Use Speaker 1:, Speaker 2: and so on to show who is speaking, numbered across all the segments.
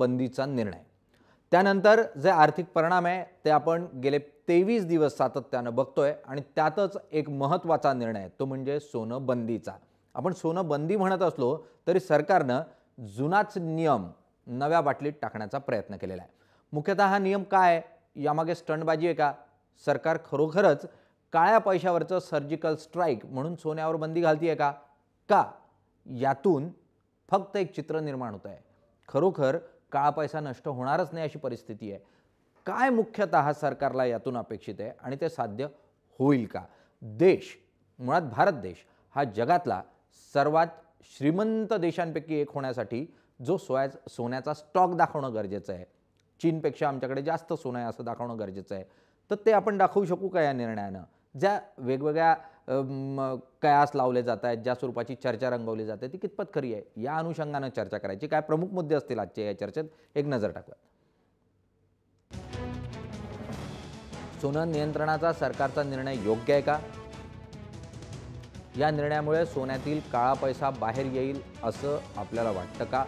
Speaker 1: बंदीचा निर्णय त्यानंतर जे आर्थिक परिणाम आहे ते आपण गेले तेवीस दिवस सातत्यानं बघतोय आणि त्यातच एक महत्त्वाचा निर्णय तो म्हणजे सोनं बंदीचा आपण सोनं बंदी म्हणत असलो तरी सरकारनं जुनाच नियम नव्या बाटलीत टाकण्याचा प्रयत्न केलेला आहे मुख्यतः हा नियम काय आहे यामागे स्टंटबाजी आहे का सरकार खरोखरच काळ्या पैशावरचं सर्जिकल स्ट्राईक म्हणून सोन्यावर बंदी घालतीये का का यातून फक्त एक चित्र निर्माण होत आहे खरोखर काळा पैसा नष्ट होणारच नाही अशी परिस्थिती आहे काय मुख्यतः सरकारला यातून अपेक्षित आहे आणि ते साध्य होईल का देश मुळात भारत देश हा जगातला सर्वात श्रीमंत देशांपैकी एक होण्यासाठी जो सोया सोन्याचा स्टॉक दाखवणं गरजेचं आहे चीनपेक्षा आमच्याकडे जास्त सोनं आहे असं दाखवणं गरजेचं आहे तर ते आपण दाखवू शकू का या निर्णयानं ज्या वेगवेगळ्या कयास लावले जात आहेत ज्या स्वरूपाची चर्चा रंगवली जाते ती कितपत खरी आहे या अनुषंगानं चर्चा करायची काय प्रमुख मुद्दे असतील आजच्या या चर्चेत एक नजर टाकूया सोनं नियंत्रणाचा सरकारचा निर्णय योग्य आहे का या निर्णयामुळे सोन्यातील काळा पैसा बाहेर येईल असं आपल्याला वाटतं का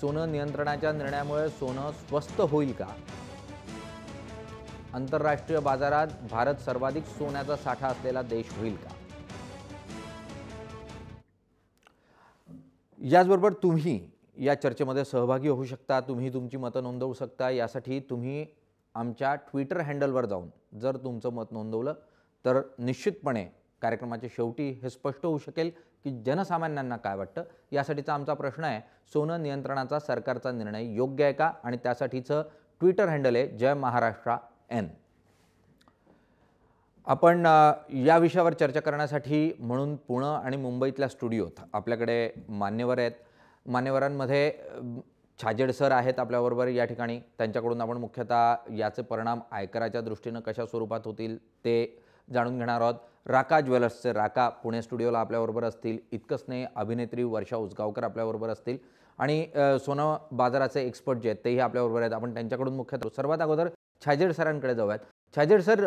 Speaker 1: सोनं नियंत्रणाच्या निर्णयामुळे सोनं स्वस्त होईल का आंतरराष्ट्रीय बाजारात भारत सर्वाधिक सोन्याचा साठा असलेला देश होईल का याचबरोबर तुम्ही या चर्चेमध्ये सहभागी होऊ शकता तुम्ही तुमची मतं नोंदवू शकता यासाठी तुम्ही आमच्या ट्विटर हँडलवर जाऊन जर तुमचं मत नोंदवलं तर निश्चितपणे कार्यक्रमाच्या शेवटी हे स्पष्ट होऊ शकेल की जनसामान्यांना काय वाटतं यासाठीचा आमचा प्रश्न आहे सोनं नियंत्रणाचा सरकारचा निर्णय योग्य आहे का आणि त्यासाठीचं ट्विटर हँडल आहे जय महाराष्ट्रा एन आपण या विषयावर चर्चा करण्यासाठी म्हणून पुणे आणि मुंबईतल्या स्टुडिओत आपल्याकडे मान्यवर आहेत मान्यवरांमध्ये छाजेड सर आहेत आपल्याबरोबर या ठिकाणी त्यांच्याकडून आपण मुख्यतः याचे परिणाम आयकराच्या दृष्टीनं कशा स्वरूपात होतील ते जाणून घेणार आहोत राका ज्वेलर्सचे राका पुणे स्टुडिओला आपल्याबरोबर असतील इतकंच नाही अभिनेत्री वर्षा उसगावकर आपल्याबरोबर असतील आणि सोनं बाजाराचे एक्सपर्ट जे आहेत तेही आपल्याबरोबर आहेत आपण त्यांच्याकडून मुख्यतः सर्वात अगोदर छाजेड सरांकडे जाऊयात छाजेड सर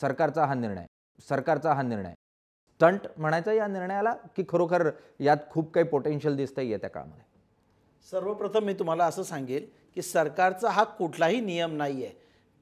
Speaker 1: सरकारचा हा निर्णय सरकारचा हा निर्णय स्टंट म्हणायचा या निर्णयाला की खरोखर यात खूप काही पोटेन्शियल दिसतंय येत्या काळामध्ये
Speaker 2: सर्वप्रथम मी तुम्हाला असं सांगेल की सरकारचा हा कुठलाही नियम नाही आहे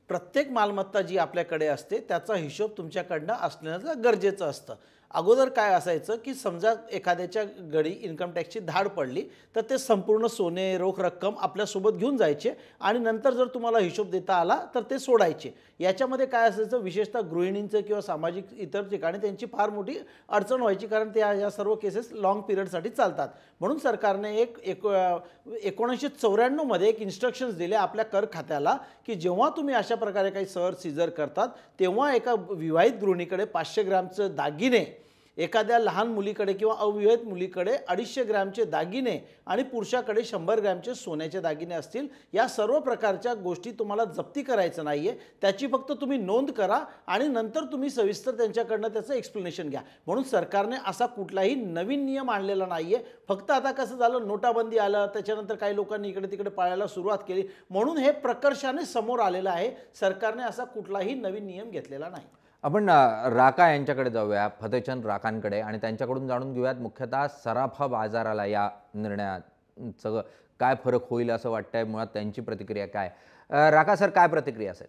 Speaker 2: प्रत्येक मालमत्ता जी आपल्याकडे असते त्याचा हिशोब तुमच्याकडनं असण्याचं गरजेचं असतं अगोदर काय असायचं की समजा एखाद्याच्या गडी इन्कम टॅक्सची धाड पडली तर ते संपूर्ण सोने रोख रक्कम आपल्यासोबत घेऊन जायचे आणि नंतर जर तुम्हाला हिशोब देता आला तर ते सोडायचे याच्यामध्ये काय असायचं विशेषतः गृहिणींचं किंवा सामाजिक इतर ठिकाणी त्यांची फार मोठी अडचण व्हायची कारण त्या या सर्व केसेस लाँग पिरियडसाठी चालतात म्हणून सरकारने एक एकोणीसशे चौऱ्याण्णवमध्ये एक इन्स्ट्रक्शन्स दिले आपल्या कर खात्याला की जेव्हा तुम्ही अशा प्रकारे काही सर सीजर करतात तेव्हा एका विवाहित गृहिणीकडे पाचशे ग्रामचं दागिने एखाद्या लहान मुलीकडे किंवा अविवाहित मुलीकडे अडीचशे ग्रॅमचे दागिने आणि पुरुषाकडे शंभर ग्रॅमचे सोन्याचे दागिने असतील या सर्व प्रकारच्या गोष्टी तुम्हाला जप्ती करायचं नाही आहे त्याची फक्त तुम्ही नोंद करा आणि नंतर तुम्ही सविस्तर त्यांच्याकडनं त्याचं एक्सप्लेनेशन घ्या म्हणून सरकारने असा कुठलाही नवीन नियम आणलेला नाही आहे फक्त आता कसं झालं नोटाबंदी आलं त्याच्यानंतर काही लोकांनी इकडे तिकडे पाळायला सुरुवात केली म्हणून हे प्रकर्षाने समोर आलेलं आहे सरकारने असा कुठलाही नवीन नियम घेतलेला नाही
Speaker 1: आपण राका यांच्याकडे जाऊया फतेचंद राकांकडे आणि त्यांच्याकडून जाणून घेऊयात मुख्यतः सराफा बाजाराला या निर्णयाचं काय फरक होईल असं वाटतंय मुळात त्यांची प्रतिक्रिया काय राका सर काय प्रतिक्रिया असेल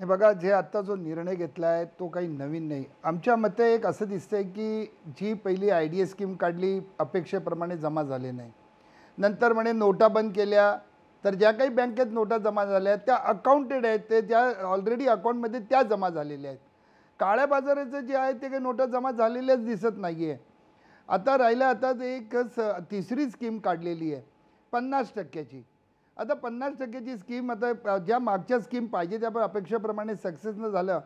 Speaker 3: हे बघा जे आत्ता जो निर्णय घेतला आहे तो काही नवीन नाही आमच्या मते एक असं दिसतंय की जी पहिली आय डी ए स्कीम काढली अपेक्षेप्रमाणे जमा झाले नाही नंतर म्हणे नोटा बंद केल्या तर ज्या काही बँकेत नोटा जमा झाल्या आहेत त्या अकाउंटेड आहेत ते ज्या ऑलरेडी अकाउंटमध्ये त्या जमा झालेल्या आहेत काळ्या बाजाराचं जे आहे ते काही नोटा जमा झालेल्याच दिसत नाही आहे आता राहिलं आता एक स तिसरी स्कीम काढलेली आहे पन्नास टक्क्याची आता पन्नास टक्क्याची स्कीम आता ज्या मागच्या स्कीम पाहिजे त्या अपेक्षेप्रमाणे सक्सेस न झालं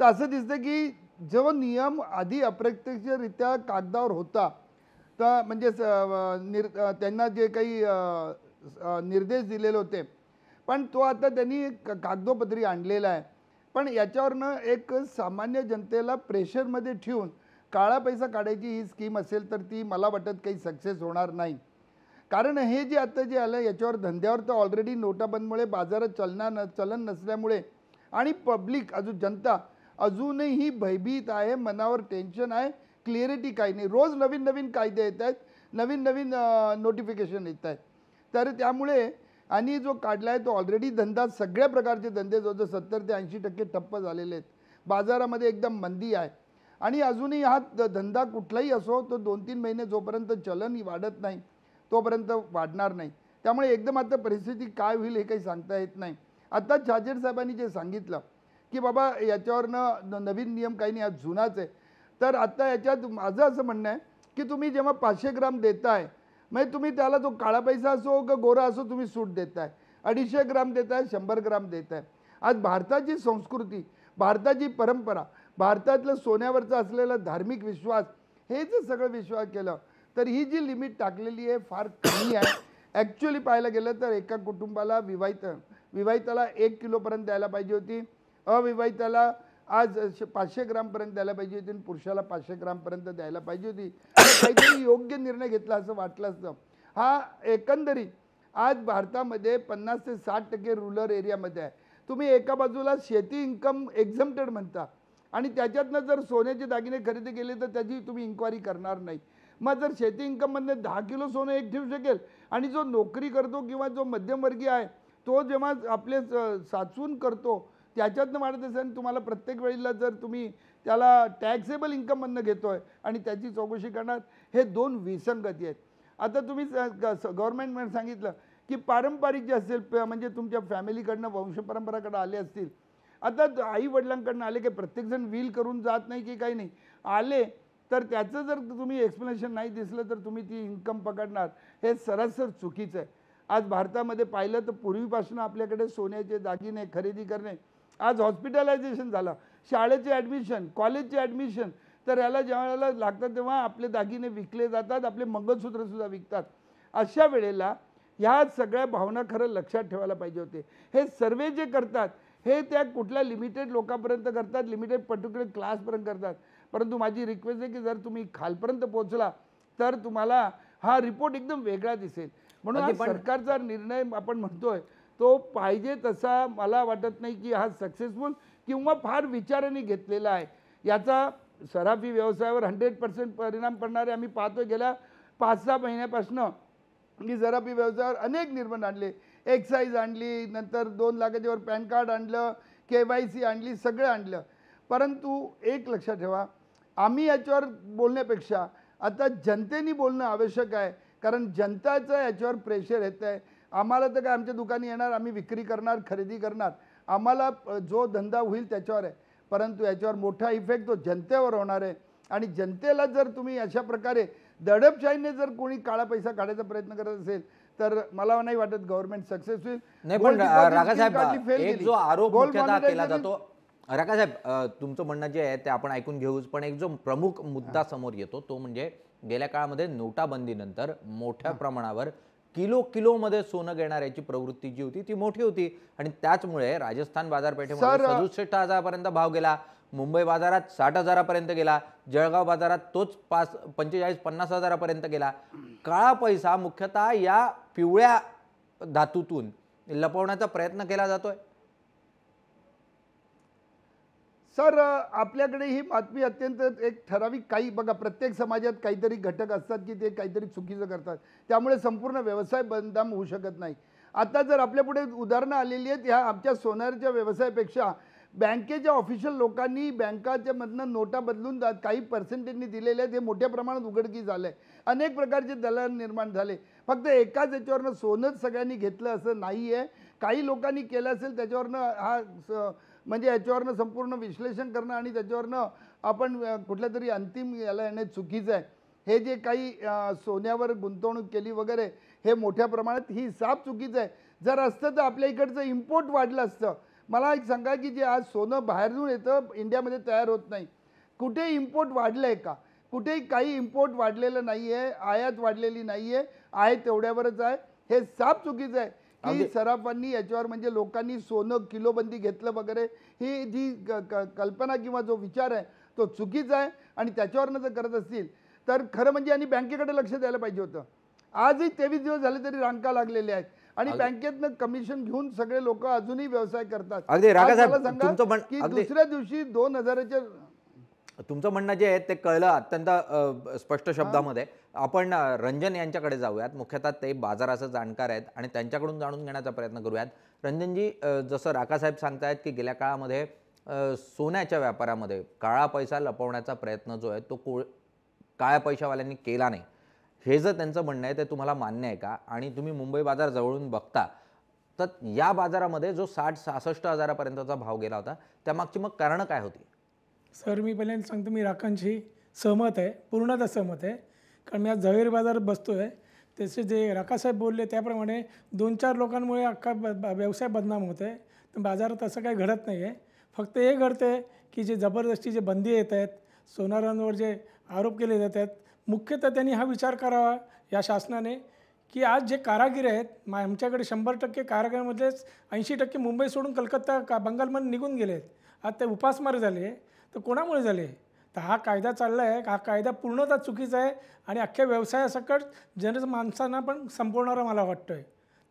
Speaker 3: तर असं दिसतं की जो नियम आधी अप्रत्यक्षरित्या कागदावर होता तर म्हणजे निर त्यांना जे काही निर्देश दिलेले होते पण तो आता त्यांनी कागदोपत्री आणलेला आहे पण याच्यावरनं एक सामान्य जनतेला प्रेशरमध्ये ठेवून काळा पैसा काढायची ही स्कीम असेल तर ती मला वाटत काही सक्सेस होणार नाही कारण हे जे आता जे आलं याच्यावर धंद्यावर तर ऑलरेडी नोटाबंदमुळे बाजारात चलना न चलन नसल्यामुळे आणि पब्लिक अजून जनता अजूनही भयभीत आहे मनावर टेन्शन आहे क्लिअरिटी काही नाही रोज नवीन नवीन कायदे येत आहेत नवीन नवीन नोटिफिकेशन येत आहेत तर त्यामुळे आणि जो काढला आहे तो ऑलरेडी धंदा सगळ्या प्रकारचे धंदे जवळजवळ सत्तर ते ऐंशी टक्के ठप्प झालेले आहेत बाजारामध्ये एकदम मंदी आहे आणि अजूनही हा धंदा कुठलाही असो तो दोन तीन महिने जोपर्यंत चलन वाढत नाही तोपर्यंत वाढणार नाही त्यामुळे एकदम आता परिस्थिती काय होईल हे काही सांगता येत नाही आता छाजेड साहेबांनी जे सांगितलं की बाबा याच्यावरनं नवीन नियम काही नाही आज जुनाच आहे तर आता याच्यात माझं असं म्हणणं आहे की तुम्ही जेव्हा पाचशे ग्राम देताय म्हणजे तुम्ही त्याला तो काळा पैसा असो का गोरा असो तुम्ही सूट देताय अडीचशे ग्राम देताय शंभर ग्राम देताय आज भारताची संस्कृती भारताची परंपरा भारतातलं सोन्यावरचं असलेला धार्मिक विश्वास हे जर सगळं विश्वास केलं तर ही जी लिमिट टाकलेली आहे फार कमी आहे ॲक्च्युली पाहायला गेलं तर एका कुटुंबाला विवाहित विवाहिताला एक किलोपर्यंत द्यायला पाहिजे होती अविवाहिताला आज पाचशे ग्रामपर्यंत द्यायला पाहिजे होती आणि पुरुषाला पाचशे ग्रामपर्यंत द्यायला पाहिजे होती काहीतरी योग्य निर्णय घेतला असं वाटलं असतं हा एकंदरीत आज भारतामध्ये पन्नास ते साठ टक्के रुरल एरियामध्ये आहे तुम्ही एका बाजूला शेती इन्कम एक्झम्प्टेड म्हणता आणि त्याच्यातनं जर सोन्याचे दागिने खरेदी केले तर त्याची तुम्ही इन्क्वायरी करणार नाही मग जर शेती इन्कममधनं दहा किलो सोनं एक ठेवू शकेल आणि जो नोकरी करतो किंवा जो मध्यमवर्गीय आहे तो जेव्हा आपले साचून करतो त्याच्यातनं वाढत असेल तुम्हाला प्रत्येक वेळेला जर तुम्ही त्याला टॅक्सेबल इन्कममधनं घेतो आहे आणि त्याची चौकशी करणार हे दोन विसंगती आहेत आता तुम्ही गव्हर्मेंटने सांगितलं की पारंपरिक जे असेल म्हणजे तुमच्या फॅमिलीकडनं वंश परंपराकडं आले असतील आता आई वडिलांकडनं आले की प्रत्येकजण व्हील करून जात नाही की काही नाही आले तर त्याचं जर तुम्ही एक्सप्लेनेशन नाही दिसलं तर तुम्ही ती इन्कम पकडणार हे सरासर चुकीचं आहे आज भारतामध्ये पाहिलं तर पूर्वीपासून आपल्याकडे सोन्याचे दागिने खरेदी करणे आज हॉस्पिटलायझेशन झालं शाळेचे ॲडमिशन कॉलेजचे ॲडमिशन तर याला जेव्हा वेळेला लागतात तेव्हा आपले दागिने विकले जातात आपले सुद्धा विकतात अशा वेळेला ह्या सगळ्या भावना खरं लक्षात ठेवायला पाहिजे होते हे सर्वे जे करतात हे त्या कुठल्या लिमिटेड लोकांपर्यंत करतात लिमिटेड पर्टिक्युलर क्लासपर्यंत करतात परंतु माझी रिक्वेस्ट आहे की जर तुम्ही खालपर्यंत पोहोचला तर तुम्हाला हा रिपोर्ट एकदम वेगळा दिसेल म्हणून सरकारचा निर्णय आपण म्हणतोय तो पाहिजे तसा मला वाटत नाही की हा सक्सेसफुल किंवा फार विचाराने घेतलेला आहे याचा सराफी व्यवसायावर हंड्रेड पर्सेंट परिणाम पडणारे आम्ही पाहतो गेल्या पाच सहा महिन्यापासनं मी सराफी व्यवसायावर अनेक निर्बंध आणले एक्साईज आणली नंतर दोन लाखाच्यावर पॅन कार्ड आणलं के वाय सी आणली सगळं आणलं परंतु एक लक्षात ठेवा आम्ही याच्यावर बोलण्यापेक्षा आता जनतेने बोलणं आवश्यक आहे कारण जनताचं याच्यावर प्रेशर येत आहे आम्हाला तर काय आमच्या दुकानी येणार आम्ही विक्री करणार खरेदी करणार आम्हाला जो धंदा होईल त्याच्यावर आहे परंतु याच्यावर मोठा इफेक्ट तो जनतेवर होणार आहे आणि जनतेला जर तुम्ही अशा प्रकारे दडपशाहीने जर कोणी काळा पैसा काढायचा प्रयत्न करत असेल तर मला नाही वाटत गव्हर्नमेंट सक्सेस होईल नाही पण जो केला जातो
Speaker 1: रागासाहेब तुमचं म्हणणं जे आहे ते आपण ऐकून घेऊच पण एक जो प्रमुख मुद्दा समोर येतो तो म्हणजे गेल्या काळामध्ये नोटाबंदीनंतर मोठ्या प्रमाणावर किलो किलो मध्ये सोनं घेणाऱ्याची प्रवृत्ती जी होती ती मोठी होती आणि त्याचमुळे राजस्थान बाजारपेठेमध्ये सदुसष्ट हजारापर्यंत भाव गेला मुंबई बाजारात साठ हजारापर्यंत गेला जळगाव बाजारात तोच पाच पंचेचाळीस पन्नास हजारापर्यंत गेला काळा पैसा मुख्यतः या पिवळ्या धातूतून लपवण्याचा
Speaker 3: प्रयत्न केला जातोय सर आपल्याकडे ही बातमी अत्यंत एक ठराविक काही बघा प्रत्येक समाजात काहीतरी घटक असतात की ते काहीतरी चुकीचं करतात त्यामुळे संपूर्ण व्यवसाय बंदाम होऊ शकत नाही आता जर आपल्यापुढे उदाहरणं आलेली आहेत ह्या आमच्या सोनारच्या व्यवसायापेक्षा बँकेच्या ऑफिशियल लोकांनी बँकाच्यामधनं नोटा बदलून काही पर्सेंटेजनी दिलेले आहेत हे मोठ्या प्रमाणात उघडकी झालं आहे अनेक प्रकारचे दलाल निर्माण झाले फक्त एकाच याच्यावरनं सोनंच सगळ्यांनी घेतलं असं नाही आहे काही लोकांनी केलं असेल त्याच्यावरनं हा म्हणजे याच्यावरनं संपूर्ण विश्लेषण करणं आणि त्याच्यावरनं आपण कुठल्या तरी अंतिम याला येणे चुकीचं आहे हे जे काही सोन्यावर गुंतवणूक केली वगैरे हे मोठ्या प्रमाणात ही साप चुकीचं आहे जर असतं तर आपल्या इकडचं इम्पोर्ट वाढलं असतं मला एक सांगा की जे आज सोनं बाहेरून येतं इंडियामध्ये तयार होत नाही कुठे इम्पोर्ट वाढलं आहे का कुठेही काही इम्पोर्ट वाढलेलं नाही आहे आयात वाढलेली नाही आहे आहे तेवढ्यावरच आहे हे साप चुकीचं आहे की सराफांनी याच्यावर म्हणजे लोकांनी सोनं किलोबंदी घेतलं वगैरे ही जी कल्पना किंवा जो विचार आहे तो चुकीचा आहे आणि त्याच्यावरनं जर करत असतील तर खरं म्हणजे आणि बँकेकडे लक्ष द्यायला पाहिजे होतं आजही तेवीस दिवस झाले तरी रांका लागलेल्या आहेत आणि बँकेतनं कमिशन घेऊन सगळे लोक अजूनही व्यवसाय करतात सांगा की दुसऱ्या दिवशी दोन हजाराच्या
Speaker 1: तुमचं म्हणणं जे आहे ते कळलं अत्यंत स्पष्ट शब्दामध्ये आपण रंजन यांच्याकडे जाऊयात मुख्यतः ते बाजाराचं जाणकार आहेत आणि त्यांच्याकडून जाणून घेण्याचा प्रयत्न करूयात रंजनजी जसं राकासाहेब सांगतायत की गेल्या काळामध्ये सोन्याच्या व्यापारामध्ये काळा पैसा लपवण्याचा प्रयत्न जो आहे तो कोळ काळ्या पैशावाल्यांनी केला नाही हे जर त्यांचं म्हणणं आहे ते तुम्हाला मान्य आहे का आणि तुम्ही मुंबई बाजार जवळून बघता तर या बाजारामध्ये जो साठ सहासष्ट हजारापर्यंतचा भाव गेला होता त्यामागची मग कारणं काय होती
Speaker 4: सर मी पहिल्यांदा सांगतो मी राखांशी सहमत आहे पूर्णतः सहमत आहे कारण मी आज झवेर बाजारात बसतो आहे त्याचे जे राखासाहेब बोलले त्याप्रमाणे दोन चार लोकांमुळे अख्खा व्यवसाय बदनाम होत आहे तर बाजारात असं काही घडत नाही आहे फक्त हे घडतं आहे की जे जबरदस्ती जे बंदी येत आहेत सोनारांवर जे आरोप केले जात आहेत मुख्यतः त्यांनी हा विचार करावा या शासनाने की आज जे कारागीर आहेत मा आमच्याकडे शंभर टक्के कारागिरामधलेच ऐंशी टक्के मुंबई सोडून कलकत्ता का बंगालमध्ये निघून गेले आहेत आज ते उपासमार झाले तर कोणामुळे झाले तर हा कायदा चालला आहे हा कायदा पूर्णतः चुकीचा आहे आणि अख्ख्या व्यवसायासकट जनरल माणसांना पण संपवणारा मला वाटतं आहे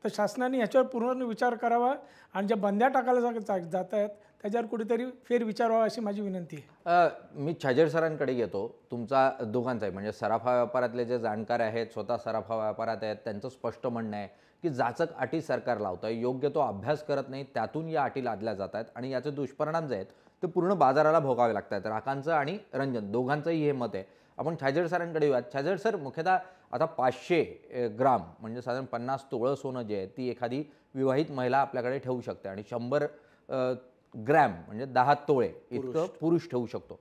Speaker 4: तर शासनाने ह्याच्यावर पूर्ण विचार करावा आणि ज्या बंद्या टाकायला जात आहेत त्याच्यावर कुठेतरी फेरविचार व्हावा अशी माझी विनंती
Speaker 1: आहे मी छाजर सरांकडे येतो तुमचा आहे म्हणजे सराफा व्यापारातले जे जाणकार आहेत स्वतः सराफा व्यापारात आहेत त्यांचं स्पष्ट म्हणणं आहे की जाचक अटी सरकार लावतं योग्य तो अभ्यास करत नाही त्यातून या अटी लादल्या जात आहेत आणि याचे दुष्परिणाम जे आहेत तर पूर्ण बाजाराला भोगावे लागत आहेत राकांचं आणि रंजन दोघांचंही हे मत आहे आपण छाजेड सरांकडे येऊयात छाजेड सर मुख्यतः आता पाचशे ग्राम म्हणजे साधारण पन्नास तोळं सोनं जे आहे ती एखादी विवाहित महिला आपल्याकडे ठेवू शकते आणि शंभर ग्रॅम म्हणजे दहा तोळे इतकं पुरुष ठेवू शकतो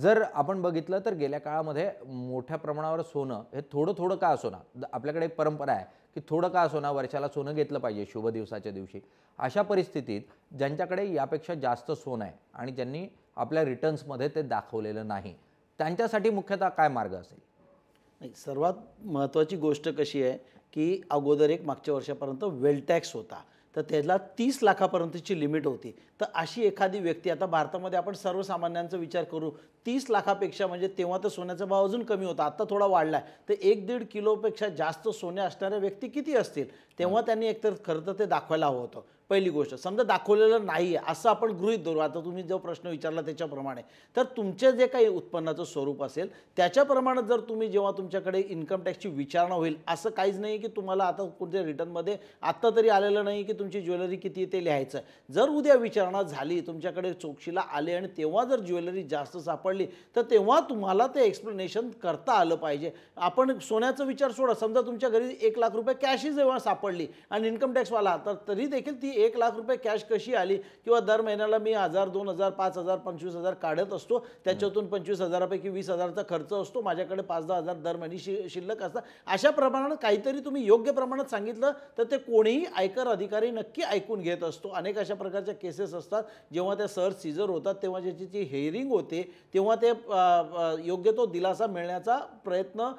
Speaker 1: जर आपण बघितलं तर गेल्या काळामध्ये मोठ्या प्रमाणावर सोनं हे थोडं थोडं का ना आपल्याकडे एक परंपरा आहे की थोडं का ना वर्षाला सोनं घेतलं पाहिजे शुभ दिवसाच्या दिवशी अशा परिस्थितीत ज्यांच्याकडे यापेक्षा जास्त सोनं आहे आणि ज्यांनी आपल्या रिटर्न्समध्ये
Speaker 2: ते दाखवलेलं नाही त्यांच्यासाठी मुख्यतः काय मार्ग असेल नाही सर्वात महत्त्वाची गोष्ट कशी आहे की अगोदर एक मागच्या वर्षापर्यंत वेल टॅक्स होता तर त्याला तीस लाखापर्यंतची लिमिट होती तर अशी एखादी व्यक्ती आता भारतामध्ये आपण सर्वसामान्यांचा विचार करू तीस लाखापेक्षा म्हणजे तेव्हा तर सोन्याचा भाव अजून कमी होता आत्ता थोडा वाढला आहे तर एक दीड किलोपेक्षा जास्त सोने असणाऱ्या व्यक्ती किती असतील तेव्हा त्यांनी एकतर खरं तर ते दाखवायला हवं होतं पहिली गोष्ट समजा दाखवलेलं नाही आहे असं आपण गृहित धरू आता तुम्ही जो प्रश्न विचारला त्याच्याप्रमाणे तर तुमचे जे काही उत्पन्नाचं स्वरूप असेल त्याच्याप्रमाणे जर तुम्ही जेव्हा तुमच्याकडे इन्कम टॅक्सची विचारणा होईल असं काहीच नाही की तुम्हाला आता कुठल्या रिटर्नमध्ये आत्ता तरी आलेलं नाही की तुमची ज्वेलरी किती ते लिहायचं जर उद्या विचार विचारणा झाली तुमच्याकडे चौकशीला आले आणि तेव्हा जर ज्वेलरी जास्त सापडली तर तेव्हा तुम्हाला ते एक्सप्लेनेशन करता आलं पाहिजे आपण सोन्याचा विचार सोडा समजा तुमच्या घरी एक लाख रुपये कॅशही जेव्हा सापडली आणि इन्कम टॅक्सवाला तर तरी देखील ती एक लाख रुपये कॅश कशी आली किंवा दर महिन्याला मी हजार दोन हजार पाच हजार पंचवीस हजार काढत असतो त्याच्यातून पंचवीस हजारापैकी वीस हजारचा खर्च असतो माझ्याकडे पाच दहा हजार दर महिने शि शिल्लक असतात अशा प्रमाणात काहीतरी तुम्ही योग्य प्रमाणात सांगितलं तर ते कोणीही आयकर अधिकारी नक्की ऐकून घेत असतो अनेक अशा प्रकारच्या केसेस असतात जेव्हा त्या सर सीझर होतात तेव्हा ज्याची ती हेअरिंग होते तेव्हा ते योग्य तो दिलासा मिळण्याचा प्रयत्न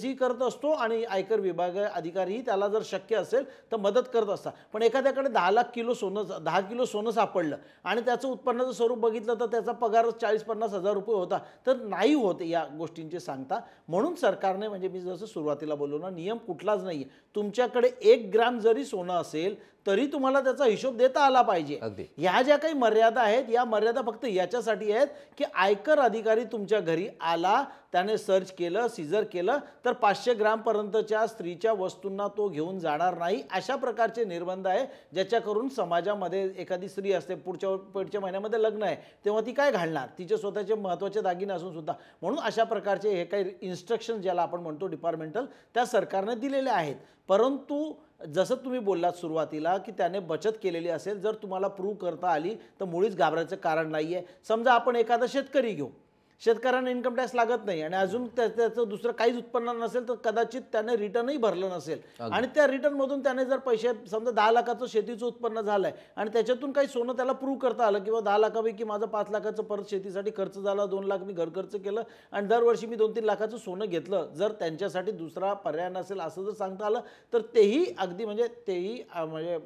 Speaker 2: सी करत असतो आणि आयकर विभाग अधिकारीही त्याला जर शक्य असेल तर मदत करत असतात पण एखाद्याकडे दहा लाख किलो सोनं दहा किलो सोनं सापडलं आणि त्याचं उत्पन्नाचं स्वरूप बघितलं तर त्याचा पगारच चाळीस पन्नास हजार रुपये होता तर नाही होत या गोष्टींचे सांगता म्हणून सरकारने म्हणजे मी जसं सुरुवातीला बोललो ना नियम कुठलाच नाही तुमच्याकडे एक ग्राम जरी सोनं असेल तरी तुम्हाला त्याचा हिशोब देता आला पाहिजे ह्या ज्या काही मर्यादा आहेत या मर्यादा फक्त याच्यासाठी आहेत की आयकर अधिकारी तुमच्या घरी आला त्याने सर्च केलं सिजर केलं तर पाचशे ग्रामपर्यंतच्या स्त्रीच्या वस्तूंना तो घेऊन जाणार नाही अशा प्रकारचे निर्बंध आहे ज्याच्याकरून समाजामध्ये एखादी स्त्री असते पुढच्या पुढच्या महिन्यामध्ये लग्न आहे तेव्हा ती काय घालणार तिचे स्वतःचे महत्त्वाचे दागिने असून सुद्धा म्हणून अशा प्रकारचे हे काही इन्स्ट्रक्शन ज्याला आपण म्हणतो डिपार्टमेंटल त्या सरकारने दिलेल्या आहेत परंतु जसं तुम्ही बोललात सुरुवातीला की त्याने बचत केलेली असेल जर तुम्हाला प्रूव्ह करता आली तर मुळीच घाबरायचं कारण नाही आहे समजा आपण एखादा शेतकरी घेऊ शेतकऱ्यांना इन्कम टॅक्स लागत नाही आणि अजून त्याचं दुसरं काहीच उत्पन्न नसेल तर कदाचित त्याने रिटर्नही भरलं नसेल आणि त्या रिटर्नमधून त्याने जर पैसे समजा दहा लाखाचं शेतीचं उत्पन्न झालं आणि त्याच्यातून काही सोनं त्याला प्रूव्ह करता आलं किंवा दहा लाखापैकी माझं पाच लाखाचं परत शेतीसाठी खर्च झाला दोन लाख मी घर खर्च केलं आणि दरवर्षी मी दोन तीन लाखाचं सोनं घेतलं जर त्यांच्यासाठी दुसरा पर्याय नसेल असं जर सांगता आलं तर तेही अगदी म्हणजे तेही म्हणजे